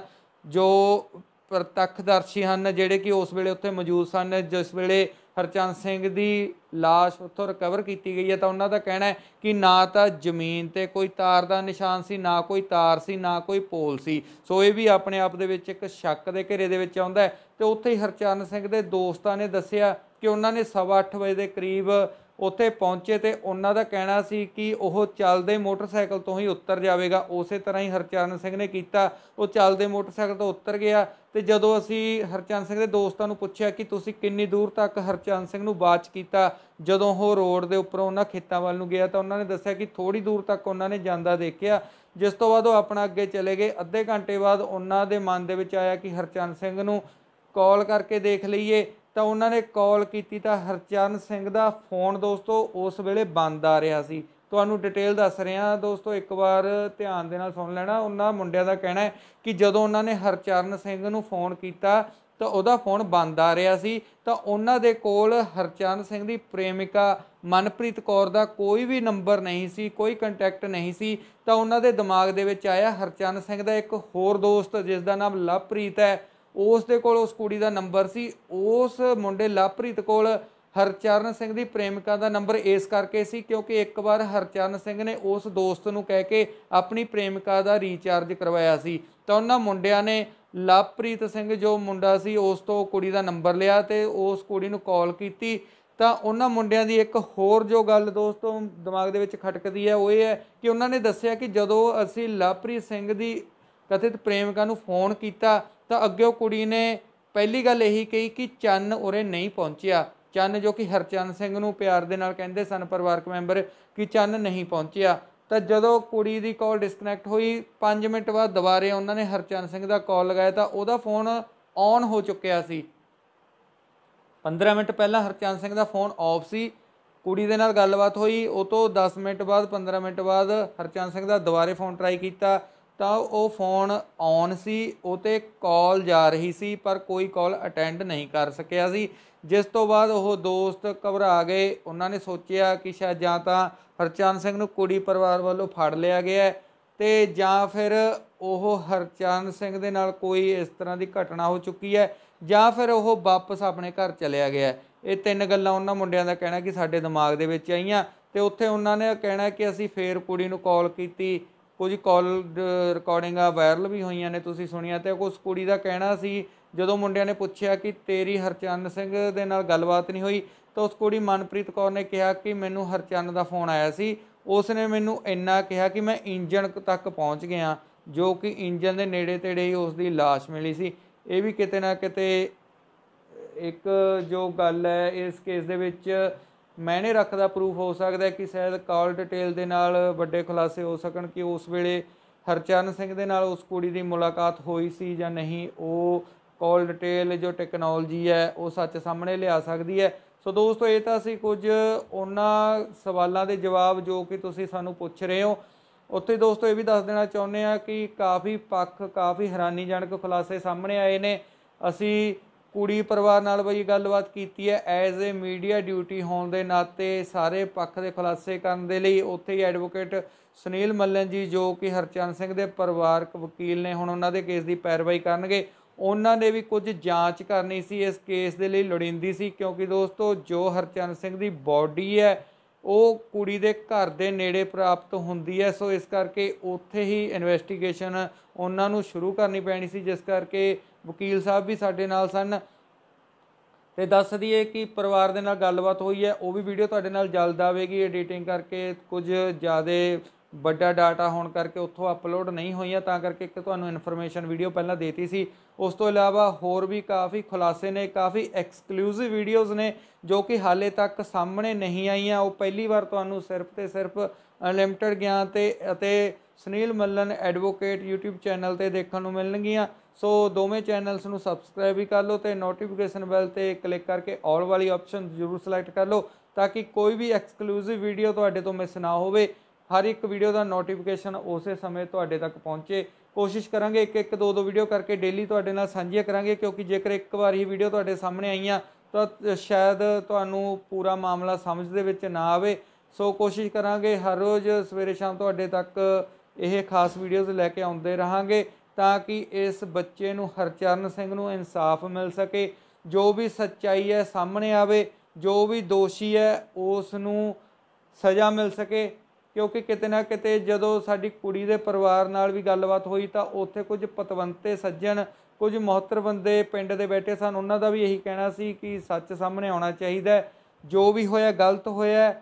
ਜੋ ਪ੍ਰਤੱਖਦਰਸ਼ੀ ਹਨ ਜਿਹੜੇ ਕਿ ਉਸ ਵੇਲੇ ਉੱਥੇ ਮੌਜੂਦ ਸਨ ਜਿਸ ਵੇਲੇ ਹਰਚੰਦ ਸਿੰਘ ਦੀ লাশ ਉੱਥੋਂ ਰਿਕਵਰ ਕੀਤੀ ਗਈ ਹੈ ਤਾਂ ਉਹਨਾਂ ਦਾ ਕਹਿਣਾ ਹੈ ਕਿ ਨਾ ਤਾਂ ਜ਼ਮੀਨ ਤੇ ਕੋਈ ਤਾਰ ਦਾ ਨਿਸ਼ਾਨ ਸੀ ਨਾ ਕੋਈ ਤਾਰ ਸੀ ਨਾ ਕੋਈ ਪੋਲ ਸੀ ਸੋ ਇਹ ਵੀ ਆਪਣੇ ਆਪ ਦੇ ਵਿੱਚ ਇੱਕ ਸ਼ੱਕ ਦੇ ਘੇਰੇ ਦੇ ਵਿੱਚ ਆਉਂਦਾ ਤੇ ਉੱਥੇ ਹੀ ਹਰਚੰਦ ਸਿੰਘ ਦੇ ਦੋਸਤਾਂ ਨੇ ਦੱਸਿਆ ਕਿ ਉਹਨਾਂ ਨੇ 7:30 ਵਜੇ ਦੇ ਕਰੀਬ ਉੱਥੇ ਪਹੁੰਚੇ ਤੇ ਉਹਨਾਂ ਦਾ ਕਹਿਣਾ ਸੀ ਕਿ ਉਹ ਚੱਲਦੇ ਮੋਟਰਸਾਈਕਲ ਤੋਂ ਹੀ ਉੱਤਰ ਜਾਵੇਗਾ ਉਸੇ ਤਰ੍ਹਾਂ ਹੀ ਹਰਚਰਨ ਸਿੰਘ ਨੇ ਕੀਤਾ ਉਹ ਚੱਲਦੇ ਮੋਟਰਸਾਈਕਲ ਤੋਂ ਉੱਤਰ ਗਿਆ ਤੇ ਜਦੋਂ ਅਸੀਂ ਹਰਚਰਨ ਸਿੰਘ ਦੇ ਦੋਸਤਾਂ ਨੂੰ ਪੁੱਛਿਆ ਕਿ ਤੁਸੀਂ ਕਿੰਨੀ ਦੂਰ ਤੱਕ ਹਰਚਰਨ ਸਿੰਘ ਨੂੰ ਬਾਤ ਕੀਤਾ ਜਦੋਂ ਉਹ ਰੋਡ ਦੇ ਉੱਪਰੋਂ ਉਹਨਾਂ ਖੇਤਾਂ ਵੱਲ ਨੂੰ ਗਿਆ ਤਾਂ ਉਹਨਾਂ ਨੇ ਦੱਸਿਆ ਕਿ ਥੋੜੀ ਦੂਰ ਤੱਕ ਉਹਨਾਂ ਨੇ ਜਾਂਦਾ ਦੇਖਿਆ ਜਿਸ ਤੋਂ ਬਾਅਦ ਉਹ ਆਪਣਾ ਅੱਗੇ ਚਲੇ ਗਏ ਅੱਧੇ ਘੰਟੇ ਬਾਅਦ ਉਹਨਾਂ ਦੇ ਮਨ ਦੇ ਵਿੱਚ ਆਇਆ ਕਿ ਹਰਚਰਨ ਸਿੰਘ ਨੂੰ ਕਾਲ ਕਰਕੇ ਦੇਖ ਲਈਏ ਤਾਂ ਉਹਨਾਂ ਨੇ ਕਾਲ ਕੀਤੀ ਤਾਂ ਹਰਚਰਨ ਸਿੰਘ ਦਾ ਫੋਨ ਦੋਸਤੋ ਉਸ ਵੇਲੇ ਬੰਦ ਆ ਰਿਹਾ ਸੀ ਤੁਹਾਨੂੰ ਡਿਟੇਲ ਦੱਸ ਰਿਹਾ ਦੋਸਤੋ ਇੱਕ ਵਾਰ ਧਿਆਨ ਦੇ ਨਾਲ ਸੁਣ ਲੈਣਾ ਉਹਨਾਂ ਮੁੰਡਿਆਂ ਦਾ ਕਹਿਣਾ ਹੈ ਕਿ ਜਦੋਂ ਉਹਨਾਂ ਨੇ ਹਰਚਰਨ ਸਿੰਘ ਨੂੰ ਫੋਨ ਕੀਤਾ ਤਾਂ ਉਹਦਾ ਫੋਨ ਬੰਦ ਆ ਰਿਹਾ ਸੀ ਤਾਂ ਉਹਨਾਂ ਦੇ ਕੋਲ ਹਰਚਰਨ ਸਿੰਘ ਦੀ ਪ੍ਰੇਮਿਕਾ ਮਨਪ੍ਰੀਤ ਕੌਰ ਦਾ ਕੋਈ ਵੀ ਨੰਬਰ ਨਹੀਂ ਸੀ ਕੋਈ ਕੰਟੈਕਟ ਨਹੀਂ ਸੀ ਤਾਂ ਉਹਨਾਂ ਦੇ ਦਿਮਾਗ ਦੇ ਵਿੱਚ ਆਇਆ ਹਰਚਰਨ ਸਿੰਘ ਦਾ ਇੱਕ ਹੋਰ ਦੋਸਤ ਜਿਸ ਦਾ ਨਾਮ ਲਵਪ੍ਰੀਤ ਹੈ ਉਸ ਦੇ ਕੋਲ ਉਸ ਕੁੜੀ ਦਾ ਨੰਬਰ ਸੀ ਉਸ ਮੁੰਡੇ ਲਵਪ੍ਰੀਤ ਕੋਲ ਹਰਚਰਨ ਸਿੰਘ ਦੀ ਪ੍ਰੇਮਿਕਾ ਦਾ ਨੰਬਰ ਇਸ ਕਰਕੇ ਸੀ ਕਿਉਂਕਿ ਇੱਕ ਵਾਰ ਹਰਚਰਨ ਸਿੰਘ ਨੇ ਉਸ ਦੋਸਤ ਨੂੰ ਕਹਿ ਕੇ ਆਪਣੀ ਪ੍ਰੇਮਿਕਾ ਦਾ ਰੀਚਾਰਜ ਕਰਵਾਇਆ ਸੀ ਤਾਂ ਉਹਨਾਂ ਮੁੰਡਿਆਂ ਨੇ ਲਵਪ੍ਰੀਤ ਸਿੰਘ ਜੋ ਮੁੰਡਾ ਸੀ ਉਸ ਤੋਂ ਕੁੜੀ ਦਾ ਨੰਬਰ ਲਿਆ ਤੇ ਉਸ ਕੁੜੀ ਨੂੰ ਕਾਲ ਕੀਤੀ ਤਾਂ ਉਹਨਾਂ ਮੁੰਡਿਆਂ ਦੀ ਇੱਕ ਹੋਰ ਜੋ ਗੱਲ ਦੋਸਤੋ ਦਿਮਾਗ ਦੇ ਵਿੱਚ ਖਟਕਦੀ ਹੈ ਉਹ ਇਹ ਹੈ ਕਿ ਉਹਨਾਂ ਨੇ ਦੱਸਿਆ ਕਿ ਜਦੋਂ ਅਸੀਂ ਲਵਪ੍ਰੀਤ ਸਿੰਘ ਦੀ ਕਥਿਤ ਪ੍ਰੇਮਿਕਾ ਨੂੰ ਫੋਨ ਕੀਤਾ ਤਾਂ ਅੱਗੇ ਉਹ ਕੁੜੀ ਨੇ ਪਹਿਲੀ ਗੱਲ ਇਹੀ ਕਹੀ ਕਿ ਚੰਨ ਉਰੇ ਨਹੀਂ ਪਹੁੰਚਿਆ ਚੰਨ ਜੋ ਕਿ ਹਰਚੰਦ ਸਿੰਘ ਨੂੰ ਪਿਆਰ ਦੇ ਨਾਲ ਕਹਿੰਦੇ ਸਨ ਪਰਿਵਾਰਕ ਮੈਂਬਰ ਕਿ ਚੰਨ ਨਹੀਂ ਪਹੁੰਚਿਆ ਤਾਂ ਜਦੋਂ ਕੁੜੀ ਦੀ ਕਾਲ ਡਿਸਕਨੈਕਟ ਹੋਈ 5 ਮਿੰਟ ਬਾਅਦ ਦੁਬਾਰੇ ਉਹਨਾਂ ਨੇ ਹਰਚੰਦ ਸਿੰਘ ਦਾ ਕਾਲ ਲਗਾਇਆ ਤਾਂ ਉਹਦਾ ਫੋਨ ਔਨ ਹੋ ਚੁੱਕਿਆ ਸੀ 15 ਮਿੰਟ ਪਹਿਲਾਂ ਹਰਚੰਦ ਸਿੰਘ ਦਾ ਫੋਨ ਆਫ ਸੀ ਕੁੜੀ ਦੇ ਨਾਲ ਗੱਲਬਾਤ ਹੋਈ ਉਹ ਤੋਂ 10 ਮਿੰਟ ਬਾਅਦ 15 ਮਿੰਟ ਬਾਅਦ ਹਰਚੰਦ ਸਿੰਘ ਦਾ ਦੁਬਾਰੇ ਫੋਨ ਟਰਾਈ ਕੀਤਾ ਤਾਂ ਉਹ ਫੋਨ ਔਨ ਸੀ ਉਹ ਤੇ ਕਾਲ ਜਾ ਰਹੀ ਸੀ ਪਰ ਕੋਈ ਕਾਲ ਅਟੈਂਡ ਨਹੀਂ ਕਰ ਸਕਿਆ ਸੀ ਜਿਸ ਤੋਂ ਬਾਅਦ ਉਹ ਦੋਸਤ ਘਬਰਾ ਗਏ ਉਹਨਾਂ ਨੇ ਸੋਚਿਆ ਕਿ ਸ਼ਾਇਦ ਜਾਂ ਤਾਂ ਹਰਚੰਦ ਸਿੰਘ ਨੂੰ ਕੁੜੀ ਪਰਿਵਾਰ ਵੱਲੋਂ ਫੜ ਲਿਆ ਗਿਆ ਤੇ ਜਾਂ ਫਿਰ ਉਹ ਹਰਚੰਦ ਸਿੰਘ ਦੇ ਨਾਲ ਕੋਈ ਇਸ ਤਰ੍ਹਾਂ ਦੀ ਘਟਨਾ ਹੋ ਚੁੱਕੀ ਹੈ ਜਾਂ ਫਿਰ ਉਹ ਵਾਪਸ ਆਪਣੇ ਘਰ ਚਲਿਆ ਗਿਆ ਇਹ ਤਿੰਨ ਗੱਲਾਂ ਉਹਨਾਂ ਮੁੰਡਿਆਂ ਦਾ ਕਹਿਣਾ ਕਿ ਸਾਡੇ ਦਿਮਾਗ ਦੇ ਵਿੱਚ ਆਈਆਂ ਤੇ ਉੱਥੇ ਉਹਨਾਂ ਨੇ ਕਹਿਣਾ ਕਿ ਅਸੀਂ ਫੇਰ ਕੁੜੀ ਨੂੰ ਕਾਲ ਕੀਤੀ ਕੁਝ ਕਾਲ ਰਿਕਾਰਡਿੰਗਾਂ ਵਾਇਰਲ ਵੀ ਹੋਈਆਂ ਨੇ ਤੁਸੀਂ ਸੁਣੀਆਂ ਤੇ ਉਸ ਕੁੜੀ ਦਾ ਕਹਿਣਾ ਸੀ ਜਦੋਂ ਮੁੰਡਿਆਂ ਨੇ ਪੁੱਛਿਆ ਕਿ ਤੇਰੀ ਹਰਚੰਦ ਸਿੰਘ ਦੇ ਨਾਲ ਗੱਲਬਾਤ ਨਹੀਂ ਹੋਈ ਤਾਂ ਉਸ ਕੁੜੀ ਮਨਪ੍ਰੀਤ ਕੌਰ ਨੇ ਕਿਹਾ ਕਿ ਮੈਨੂੰ ਹਰਚੰਦ ਦਾ ਫੋਨ ਆਇਆ ਸੀ ਉਸ ਨੇ ਮੈਨੂੰ ਇੰਨਾ ਕਿਹਾ ਕਿ ਮੈਂ ਇੰਜਣ ਤੱਕ ਪਹੁੰਚ ਗਿਆ ਜੋ ਕਿ ਇੰਜਣ ਦੇ ਨੇੜੇ ਤੇੜੇ ਹੀ ਉਸ ਦੀ লাশ ਮਿਲੀ ਸੀ ਇਹ ਵੀ ਕਿਤੇ ਨਾ ਕਿਤੇ ਇੱਕ ਜੋ ਗੱਲ ਹੈ ਇਸ ਕੇਸ ਦੇ ਵਿੱਚ ਮੈਨੇ ਰੱਖਦਾ ਪ੍ਰੂਫ ਹੋ ਸਕਦਾ ਕਿ ਸ਼ਾਇਦ ਕਾਲ ਡਿਟੇਲ ਦੇ ਨਾਲ ਵੱਡੇ ਖੁਲਾਸੇ ਹੋ ਸਕਣ ਕਿ ਉਸ ਵੇਲੇ ਹਰਚਰਨ ਸਿੰਘ ਦੇ ਨਾਲ ਉਸ ਕੁੜੀ ਦੀ ਮੁਲਾਕਾਤ ਹੋਈ ਸੀ ਜਾਂ ਨਹੀਂ ਉਹ ਕਾਲ ਡਿਟੇਲ ਜੋ ਟੈਕਨੋਲੋਜੀ ਹੈ ਉਹ ਸੱਚ ਸਾਹਮਣੇ ਲਿਆ ਸਕਦੀ ਹੈ ਸੋ ਦੋਸਤੋ ਇਹ ਤਾਂ ਸੀ ਕੁਝ ਉਹਨਾਂ ਸਵਾਲਾਂ ਦੇ ਜਵਾਬ ਜੋ ਕਿ ਤੁਸੀਂ ਸਾਨੂੰ ਪੁੱਛ ਰਹੇ ਹੋ ਉੱਥੇ ਦੋਸਤੋ ਇਹ ਵੀ ਦੱਸ ਦੇਣਾ ਚਾਹੁੰਦੇ ਆ ਕਿ ਕਾਫੀ ਪੱਖ ਕਾਫੀ ਹੈਰਾਨੀਜਨਕ ਖੁਲਾਸੇ ਸਾਹਮਣੇ ਆਏ ਨੇ ਅਸੀਂ ਕੁੜੀ ਪਰਿਵਾਰ ਨਾਲ ਬਈ ਗੱਲਬਾਤ ਕੀਤੀ ਹੈ ਐਜ਼ ਅ ਮੀਡੀਆ ਡਿਊਟੀ ਹੋਣ ਦੇ ਨਾਤੇ ਸਾਰੇ ਪੱਖ ਦੇ ਖੁਲਾਸੇ ਕਰਨ ਦੇ ਲਈ ਉੱਥੇ ਹੀ ਐਡਵੋਕੇਟ ਸੁਨੀਲ ਮੱਲਨ ਜੀ ਜੋ ਕਿ ਹਰਚੰਦ ਸਿੰਘ ਦੇ ਪਰਿਵਾਰਕ ਵਕੀਲ ਨੇ ਹੁਣ ਉਹਨਾਂ ਦੇ ਕੇਸ ਦੀ ਪੈਰਵਾਈ ਕਰਨਗੇ ਉਹਨਾਂ ਨੇ ਵੀ ਕੁਝ ਜਾਂਚ ਕਰਨੀ ਸੀ ਇਸ ਕੇਸ ਦੇ ਲਈ ਲੋੜੀਂਦੀ ਸੀ ਕਿਉਂਕਿ ਦੋਸਤੋ ਜੋ ਹਰਚੰਦ ਸਿੰਘ ਦੀ ਬਾਡੀ ਹੈ ਉਹ ਕੁੜੀ ਦੇ ਘਰ ਦੇ ਨੇੜੇ ਪ੍ਰਾਪਤ ਹੁੰਦੀ ਹੈ ਸੋ ਇਸ ਕਰਕੇ ਉੱਥੇ ਹੀ ਇਨਵੈਸਟੀਗੇਸ਼ਨ ਉਹਨਾਂ ਨੂੰ ਸ਼ੁਰੂ ਕਰਨੀ ਪੈਣੀ ਸੀ ਜਿਸ ਕਰਕੇ ਵਕੀਲ ਸਾਹਿਬ ਵੀ ਸਾਡੇ ਨਾਲ ਸਨ ਤੇ ਦੱਸ ਦਈਏ ਕਿ ਪਰਿਵਾਰ ਦੇ ਨਾਲ ਗੱਲਬਾਤ ਹੋਈ ਹੈ ਉਹ ਵੀ ਵੀਡੀਓ ਤੁਹਾਡੇ ਨਾਲ ਜਲਦ ਆਵੇਗੀ ਐਡੀਟਿੰਗ ਕਰਕੇ ਕੁਝ ਜ਼ਿਆਦੇ ਵੱਡਾ ਡਾਟਾ ਹੋਣ ਕਰਕੇ ਉੱਥੋਂ ਅਪਲੋਡ ਨਹੀਂ ਹੋਈਆਂ ਤਾਂ ਕਰਕੇ ਇੱਕ ਤੁਹਾਨੂੰ ਇਨਫੋਰਮੇਸ਼ਨ ਵੀਡੀਓ ਪਹਿਲਾਂ ਦੇਤੀ ਸੀ ਉਸ ਤੋਂ ਇਲਾਵਾ ਹੋਰ ਵੀ ਕਾਫੀ ਖੁਲਾਸੇ ਨੇ ਕਾਫੀ ਐਕਸਕਲੂਸਿਵ ਵੀਡੀਓਜ਼ ਨੇ ਜੋ ਕਿ ਹਾਲੇ ਤੱਕ ਸਾਹਮਣੇ ਨਹੀਂ ਆਈਆਂ ਉਹ ਪਹਿਲੀ ਵਾਰ ਤੁਹਾਨੂੰ ਸਿਰਫ ਤੇ ਸਿਰਫ ਅਨਲਿਮਟਿਡ ਗਿਆਨ ਤੇ ਅਤੇ Sunil Mallan advocate YouTube channel ਤੇ ਦੇਖਣ ਨੂੰ ਮਿਲਣਗੀਆਂ ਸੋ ਦੋਵੇਂ ਚੈਨਲਸ ਨੂੰ ਸਬਸਕ੍ਰਾਈਬ ਵੀ ਕਰ ਲਓ ਤੇ ਨੋਟੀਫਿਕੇਸ਼ਨ ਬੈਲ ਤੇ ਕਲਿੱਕ ਕਰਕੇ 올 ਵਾਲੀ ਆਪਸ਼ਨ ਜ਼ਰੂਰ ਸਿਲੈਕਟ ਕਰ ਲਓ ਤਾਂ ਕਿ ਕੋਈ ਵੀ ਐਕਸਕਲੂਸਿਵ ਵੀਡੀਓ ਤੁਹਾਡੇ ਤੋਂ ਮਿਸ ਨਾ ਹੋਵੇ ਹਰ ਇੱਕ ਵੀਡੀਓ ਦਾ ਨੋਟੀਫਿਕੇਸ਼ਨ ਉਸੇ ਸਮੇਂ ਤੁਹਾਡੇ ਤੱਕ ਪਹੁੰਚੇ ਕੋਸ਼ਿਸ਼ ਕਰਾਂਗੇ ਇੱਕ ਇੱਕ ਦੋ ਦੋ ਵੀਡੀਓ ਕਰਕੇ ਡੇਲੀ ਤੁਹਾਡੇ ਨਾਲ ਸਾਂਝੀਆਂ ਕਰਾਂਗੇ ਕਿਉਂਕਿ ਜੇਕਰ ਇੱਕ ਵਾਰ ਹੀ ਵੀਡੀਓ ਤੁਹਾਡੇ ਸਾਹਮਣੇ ਆਈਆਂ ਤਾਂ ਸ਼ਾਇਦ ਤੁਹਾਨੂੰ ਪੂਰਾ ਮਾਮਲਾ ਸਮਝ ਦੇ ਵਿੱਚ ਨਾ ਆਵੇ ਸੋ ਕੋਸ਼ਿਸ਼ ਕਰਾਂਗੇ ਹਰ ਰੋਜ਼ ਸਵੇਰੇ ਸ਼ਾਮ ਤੁਹਾਡੇ ਤੱਕ ਇਹ ਖਾਸ ਵੀਡੀਓਜ਼ ਲੈ ਕੇ ਆਉਂਦੇ ਰਹਾਂਗੇ ਤਾਂ ਕਿ ਇਸ ਬੱਚੇ ਨੂੰ ਹਰਚਰਨ ਸਿੰਘ ਨੂੰ ਇਨਸਾਫ ਮਿਲ ਸਕੇ ਜੋ ਵੀ ਸੱਚਾਈ ਹੈ ਸਾਹਮਣੇ ਆਵੇ ਜੋ ਵੀ ਦੋਸ਼ੀ ਹੈ ਉਸ ਨੂੰ ਸਜ਼ਾ ਮਿਲ ਸਕੇ ਕਿਉਂਕਿ ਕਿਤੇ ਨਾ ਕਿਤੇ ਜਦੋਂ ਸਾਡੀ ਕੁੜੀ ਦੇ ਪਰਿਵਾਰ ਨਾਲ ਵੀ ਗੱਲਬਾਤ ਹੋਈ ਤਾਂ ਉੱਥੇ ਕੁਝ ਪਤਵੰਤੇ ਸੱਜਣ ਕੁਝ ਮਹੱਤਰ ਬੰਦੇ ਪਿੰਡ ਦੇ ਬੈਠੇ ਸਨ ਉਹਨਾਂ ਦਾ ਵੀ ਇਹੀ ਕਹਿਣਾ ਸੀ ਕਿ ਸੱਚ ਸਾਹਮਣੇ ਆਉਣਾ ਚਾਹੀਦਾ ਜੋ ਵੀ ਹੋਇਆ ਗਲਤ ਹੋਇਆ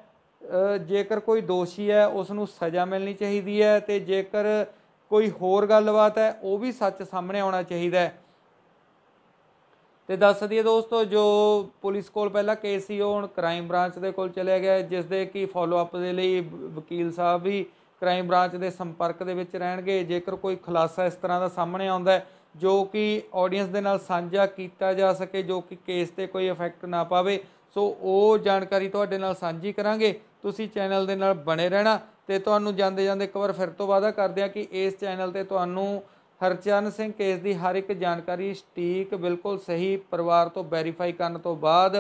ਜੇਕਰ ਕੋਈ ਦੋਸ਼ੀ ਹੈ ਉਸ ਨੂੰ ਸਜ਼ਾ ਮਿਲਣੀ ਚਾਹੀਦੀ ਹੈ ਤੇ ਜੇਕਰ ਕੋਈ ਹੋਰ ਗੱਲਬਾਤ ਹੈ ਉਹ ਵੀ ਸੱਚ ਸਾਹਮਣੇ ਆਉਣਾ ਚਾਹੀਦਾ ਹੈ ਤੇ ਦੱਸ ਦਈਏ ਦੋਸਤੋ ਜੋ ਪੁਲਿਸ ਕੋਲ ਪਹਿਲਾਂ ਕੇਸ ਸੀ ਉਹ ਹੁਣ ਕ੍ਰਾਈਮ ਬ੍ਰਾਂਚ ਦੇ ਕੋਲ ਚਲਿਆ ਗਿਆ ਜਿਸ ਦੇ ਕੀ ਫਾਲੋ ਅਪ ਦੇ ਲਈ ਵਕੀਲ ਸਾਹਿਬ ਵੀ ਕ੍ਰਾਈਮ ਬ੍ਰਾਂਚ ਦੇ ਸੰਪਰਕ ਦੇ ਵਿੱਚ ਰਹਿਣਗੇ ਜੇਕਰ ਕੋਈ ਖੁਲਾਸਾ ਇਸ ਤਰ੍ਹਾਂ ਦਾ ਸਾਹਮਣੇ ਆਉਂਦਾ ਹੈ ਜੋ ਕਿ ਆਡੀਅנס ਦੇ ਨਾਲ ਸਾਂਝਾ ਕੀਤਾ ਜਾ ਸਕੇ ਜੋ ਕਿ ਕੇਸ ਤੇ ਕੋਈ ਇਫੈਕਟ ਨਾ ਪਾਵੇ ਸੋ ਉਹ ਜਾਣਕਾਰੀ ਤੁਹਾਡੇ ਨਾਲ ਸਾਂਝੀ ਕਰਾਂਗੇ ਤੁਸੀਂ ਚੈਨਲ ਦੇ ਨਾਲ ਬਣੇ ਰਹਿਣਾ ਤੇ ਤੁਹਾਨੂੰ ਜਾਂਦੇ ਜਾਂਦੇ ਇੱਕ ਵਾਰ ਫਿਰ ਤੋਂ ਵਾਅਦਾ ਕਰਦੇ ਆ ਕਿ ਇਸ ਚੈਨਲ ਤੇ ਤੁਹਾਨੂੰ ਹਰਚਰਨ ਸਿੰਘ ਕੇਸ ਦੀ ਹਰ ਇੱਕ ਜਾਣਕਾਰੀ ਸਟੀਕ ਬਿਲਕੁਲ ਸਹੀ ਪਰਿਵਾਰ ਤੋਂ ਵੈਰੀਫਾਈ ਕਰਨ ਤੋਂ ਬਾਅਦ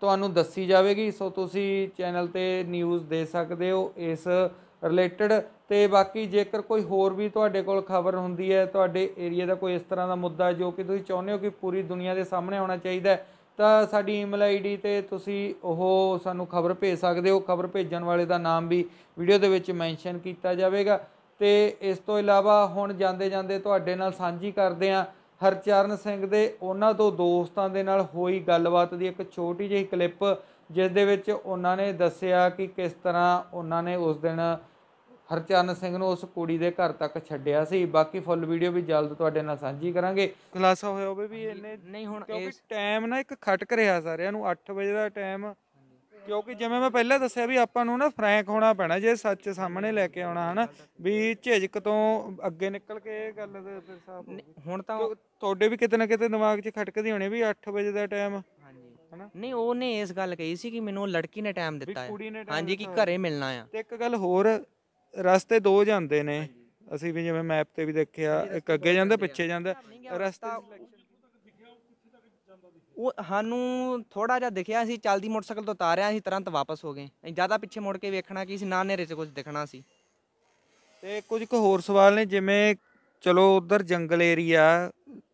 ਤੁਹਾਨੂੰ ਦੱਸੀ ਜਾਵੇਗੀ ਸੋ ਤੁਸੀਂ ਚੈਨਲ ਤੇ ਨਿਊਜ਼ ਦੇ ਸਕਦੇ ਹੋ ਇਸ ਰਿਲੇਟਡ ਤੇ ਬਾਕੀ ਜੇਕਰ ਕੋਈ ਹੋਰ ਵੀ ਤੁਹਾਡੇ ਕੋਲ ਖਬਰ ਹੁੰਦੀ ਹੈ ਤੁਹਾਡੇ ਏਰੀਆ ਦਾ ਕੋਈ ਇਸ ਤਰ੍ਹਾਂ ਦਾ ਮੁੱਦਾ ਜੋ ਕਿ ਤੁਸੀਂ ਚਾਹੁੰਦੇ ਹੋ ਕਿ ਪੂਰੀ ਦੁਨੀਆ ਦੇ ਸਾਹਮਣੇ ਆਉਣਾ ਚਾਹੀਦਾ ਹੈ ਤਾਂ ਸਾਡੀ ਈਮੇਲ ਆਈਡੀ ਤੇ ਤੁਸੀਂ ਉਹ ਸਾਨੂੰ ਖਬਰ ਭੇਜ ਸਕਦੇ ਹੋ ਖਬਰ ਭੇਜਣ ਵਾਲੇ ਦਾ ਨਾਮ ਵੀ ਵੀਡੀਓ ਦੇ ਵਿੱਚ ਮੈਂਸ਼ਨ ਕੀਤਾ ਜਾਵੇਗਾ ਤੇ ਇਸ ਤੋਂ ਇਲਾਵਾ ਹੁਣ ਜਾਂਦੇ ਜਾਂਦੇ ਤੁਹਾਡੇ ਨਾਲ ਸਾਂਝੀ ਕਰਦੇ ਹਾਂ ਹਰਚਰਨ ਸਿੰਘ ਦੇ ਉਹਨਾਂ ਤੋਂ ਦੋਸਤਾਂ ਦੇ ਨਾਲ ਹੋਈ ਗੱਲਬਾਤ ਦੀ ਇੱਕ ਛੋਟੀ ਜਿਹੀ ਕਲਿੱਪ ਜਿਸ ਦੇ ਵਿੱਚ ਉਹਨਾਂ ਨੇ ਦੱਸਿਆ ਕਿ ਕਿਸ ਤਰ੍ਹਾਂ ਉਹਨਾਂ ਨੇ ਉਸ ਦਿਨ ਹਰਚੰਨ ਸਿੰਘ ਨੂੰ ਉਸ ਕੁੜੀ ਦੇ ਘਰ ਤੱਕ ਛੱਡਿਆ ਸੀ ਬਾਕੀ ਫੁੱਲ ਵੀਡੀਓ ਵੀ ਜਲਦ ਤੁਹਾਡੇ ਨਾਲ ਸਾਂਝੀ ਕਰਾਂਗੇ ਖੁਲਾਸਾ ਹੋਇਆ ਹੋਵੇ ਵੀ ਇਹਨੇ ਨਹੀਂ ਹੁਣ ਕਿਉਂਕਿ ਟਾਈਮ ਨਾ ਇੱਕ ਖਟਕ ਰਿਹਾ ਸਾਰਿਆਂ ਨੂੰ 8 ਵਜੇ ਦਾ ਟਾਈਮ ਕਿਉਂਕਿ ਜਿਵੇਂ ਮੈਂ ਪਹਿਲਾਂ ਦੱਸਿਆ ਵੀ ਆਪਾਂ ਨੂੰ ਨਾ ਫਰੈਂਕ ਹੋਣਾ ਪੈਣਾ ਜੇ ਸੱਚ ਸਾਹਮਣੇ ਲੈ ਕੇ ਆਉਣਾ ਹਨਾ ਵੀ ਝਿਜਕ ਤੋਂ ਅੱਗੇ ਨਿਕਲ ਕੇ ਇਹ ਗੱਲ ਦੇ ਫਿਰ ਸਾਫ ਹੁਣ ਤਾਂ ਤੁਹਾਡੇ ਵੀ ਕਿਤੇ ਨਾ ਕਿਤੇ ਦਿਮਾਗ 'ਚ ਖਟਕਦੀ ਹੋਣੀ ਵੀ 8 ਵਜੇ ਦਾ ਟਾਈਮ ਨਹੀਂ ਉਹਨੇ ਇਸ ਗੱਲ ਕਹੀ ਸੀ ਕਿ ਮੈਨੂੰ ਲੜਕੀ ਨੇ ਟਾਈਮ ਦਿੱਤਾ ਹੈ ਹਾਂਜੀ ਕਿ ਘਰੇ ਮਿਲਣਾ ਆ ਤੇ ਇੱਕ ਗੱਲ ਹੋਰ ਰਸਤੇ ਦੋ ਜਾਂਦੇ ਨੇ ਅਸੀਂ ਵੀ ਜਿਵੇਂ ਮੈਪ ਤੇ ਵੀ ਦੇਖਿਆ ਇੱਕ ਅੱਗੇ ਜਾਂਦਾ ਪਿੱਛੇ ਜਾਂਦਾ ਰਸਤਾ ਉਹ ਸਾਨੂੰ ਥੋੜਾ ਜਿਹਾ ਦਿਖਿਆ ਸੀ ਚੱਲਦੀ ਮੋਟਰਸਾਈਕਲ ਤੋਂ ਉਤਾਰਿਆ ਸੀ ਤੁਰੰਤ ਵਾਪਸ ਹੋ ਗਏ ਅਸੀਂ ਜ਼ਿਆਦਾ ਪਿੱਛੇ ਮੁੜ ਕੇ ਵੇਖਣਾ ਕੀ ਸੀ ਨਾ ਨੇਰੇ 'ਚ ਕੁਝ ਦਿਖਣਾ ਸੀ ਤੇ ਕੁਝ ਕੁ ਹੋਰ ਸਵਾਲ ਨੇ ਜਿਵੇਂ ਚਲੋ ਉਧਰ ਜੰਗਲ ਏਰੀਆ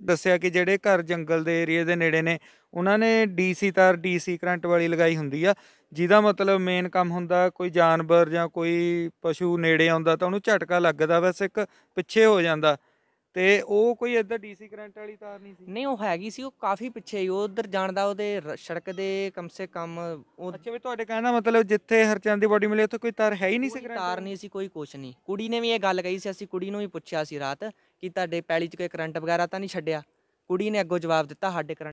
ਦੱਸਿਆ ਕਿ ਜਿਹੜੇ ਘਰ ਜੰਗਲ ਦੇ ਏਰੀਆ ਦੇ ਨੇੜੇ ਨੇ ਉਹਨਾਂ ਨੇ ਡੀਸੀ ਤਾਰ ਡੀਸੀ ਕਰੰਟ ਵਾਲੀ ਲਗਾਈ ਹੁੰਦੀ ਆ ਜਿਹਦਾ ਮਤਲਬ ਮੇਨ ਕੰਮ ਹੁੰਦਾ ਕੋਈ ਜਾਨਵਰ ਜਾਂ ਕੋਈ ਪਸ਼ੂ ਨੇੜੇ ਆਉਂਦਾ ਤਾਂ ਉਹਨੂੰ ਝਟਕਾ ਲੱਗਦਾ ਬਸ ਇੱਕ ਪਿੱਛੇ ਹੋ ਜਾਂਦਾ ਤੇ ਉਹ ਕੋਈ ਇੱਧਰ ਡੀਸੀ ਕਰੰਟ ਵਾਲੀ ਤਾਰ ਨਹੀਂ ਸੀ ਨਹੀਂ ਉਹ ਹੈਗੀ ਸੀ ਉਹ ਕਾਫੀ ਪਿੱਛੇ ਹੀ ਉਹ ਉਧਰ ਜਾਣਦਾ ਉਹਦੇ ਸੜਕ ਦੇ ਕਮ ਸੇ ਕਮ ਉਹ ਅੱਛਾ ਵੀ ਤੁਹਾਡੇ ਕਹਿਣਾ ਮਤਲਬ ਜਿੱਥੇ ਹਰਚੰਦ ਦੀ ਬੋਡੀ ਮਿਲੀ ਉੱਥੇ ਕੋਈ ਤਾਰ ਹੈ ਹੀ ਨਹੀਂ ਸੀ ਕੋਈ ਕਰੰਟ ਤਾਰ ਨਹੀਂ ਸੀ ਕੋਈ ਕੁਛ ਨਹੀਂ ਕੁੜੀ ਨੇ ਵੀ ਇਹ ਗੱਲ ਕਹੀ ਸੀ ਅਸੀਂ ਕੁੜੀ ਨੂੰ ਵੀ ਪੁੱਛਿਆ ਸੀ ਰਾਤ ਕਿ ਤੁਹਾਡੇ ਪੈਲੀ 'ਚ ਕੋਈ ਕਰੰਟ ਵਗੈਰਾ ਤਾਂ ਨਹੀਂ ਛੱਡਿਆ ਕੁੜੀ ਨੇ ਅੱਗੋਂ ਜਵਾਬ ਦਿੱਤਾ ਸਾਡੇ ਕਰੰਟ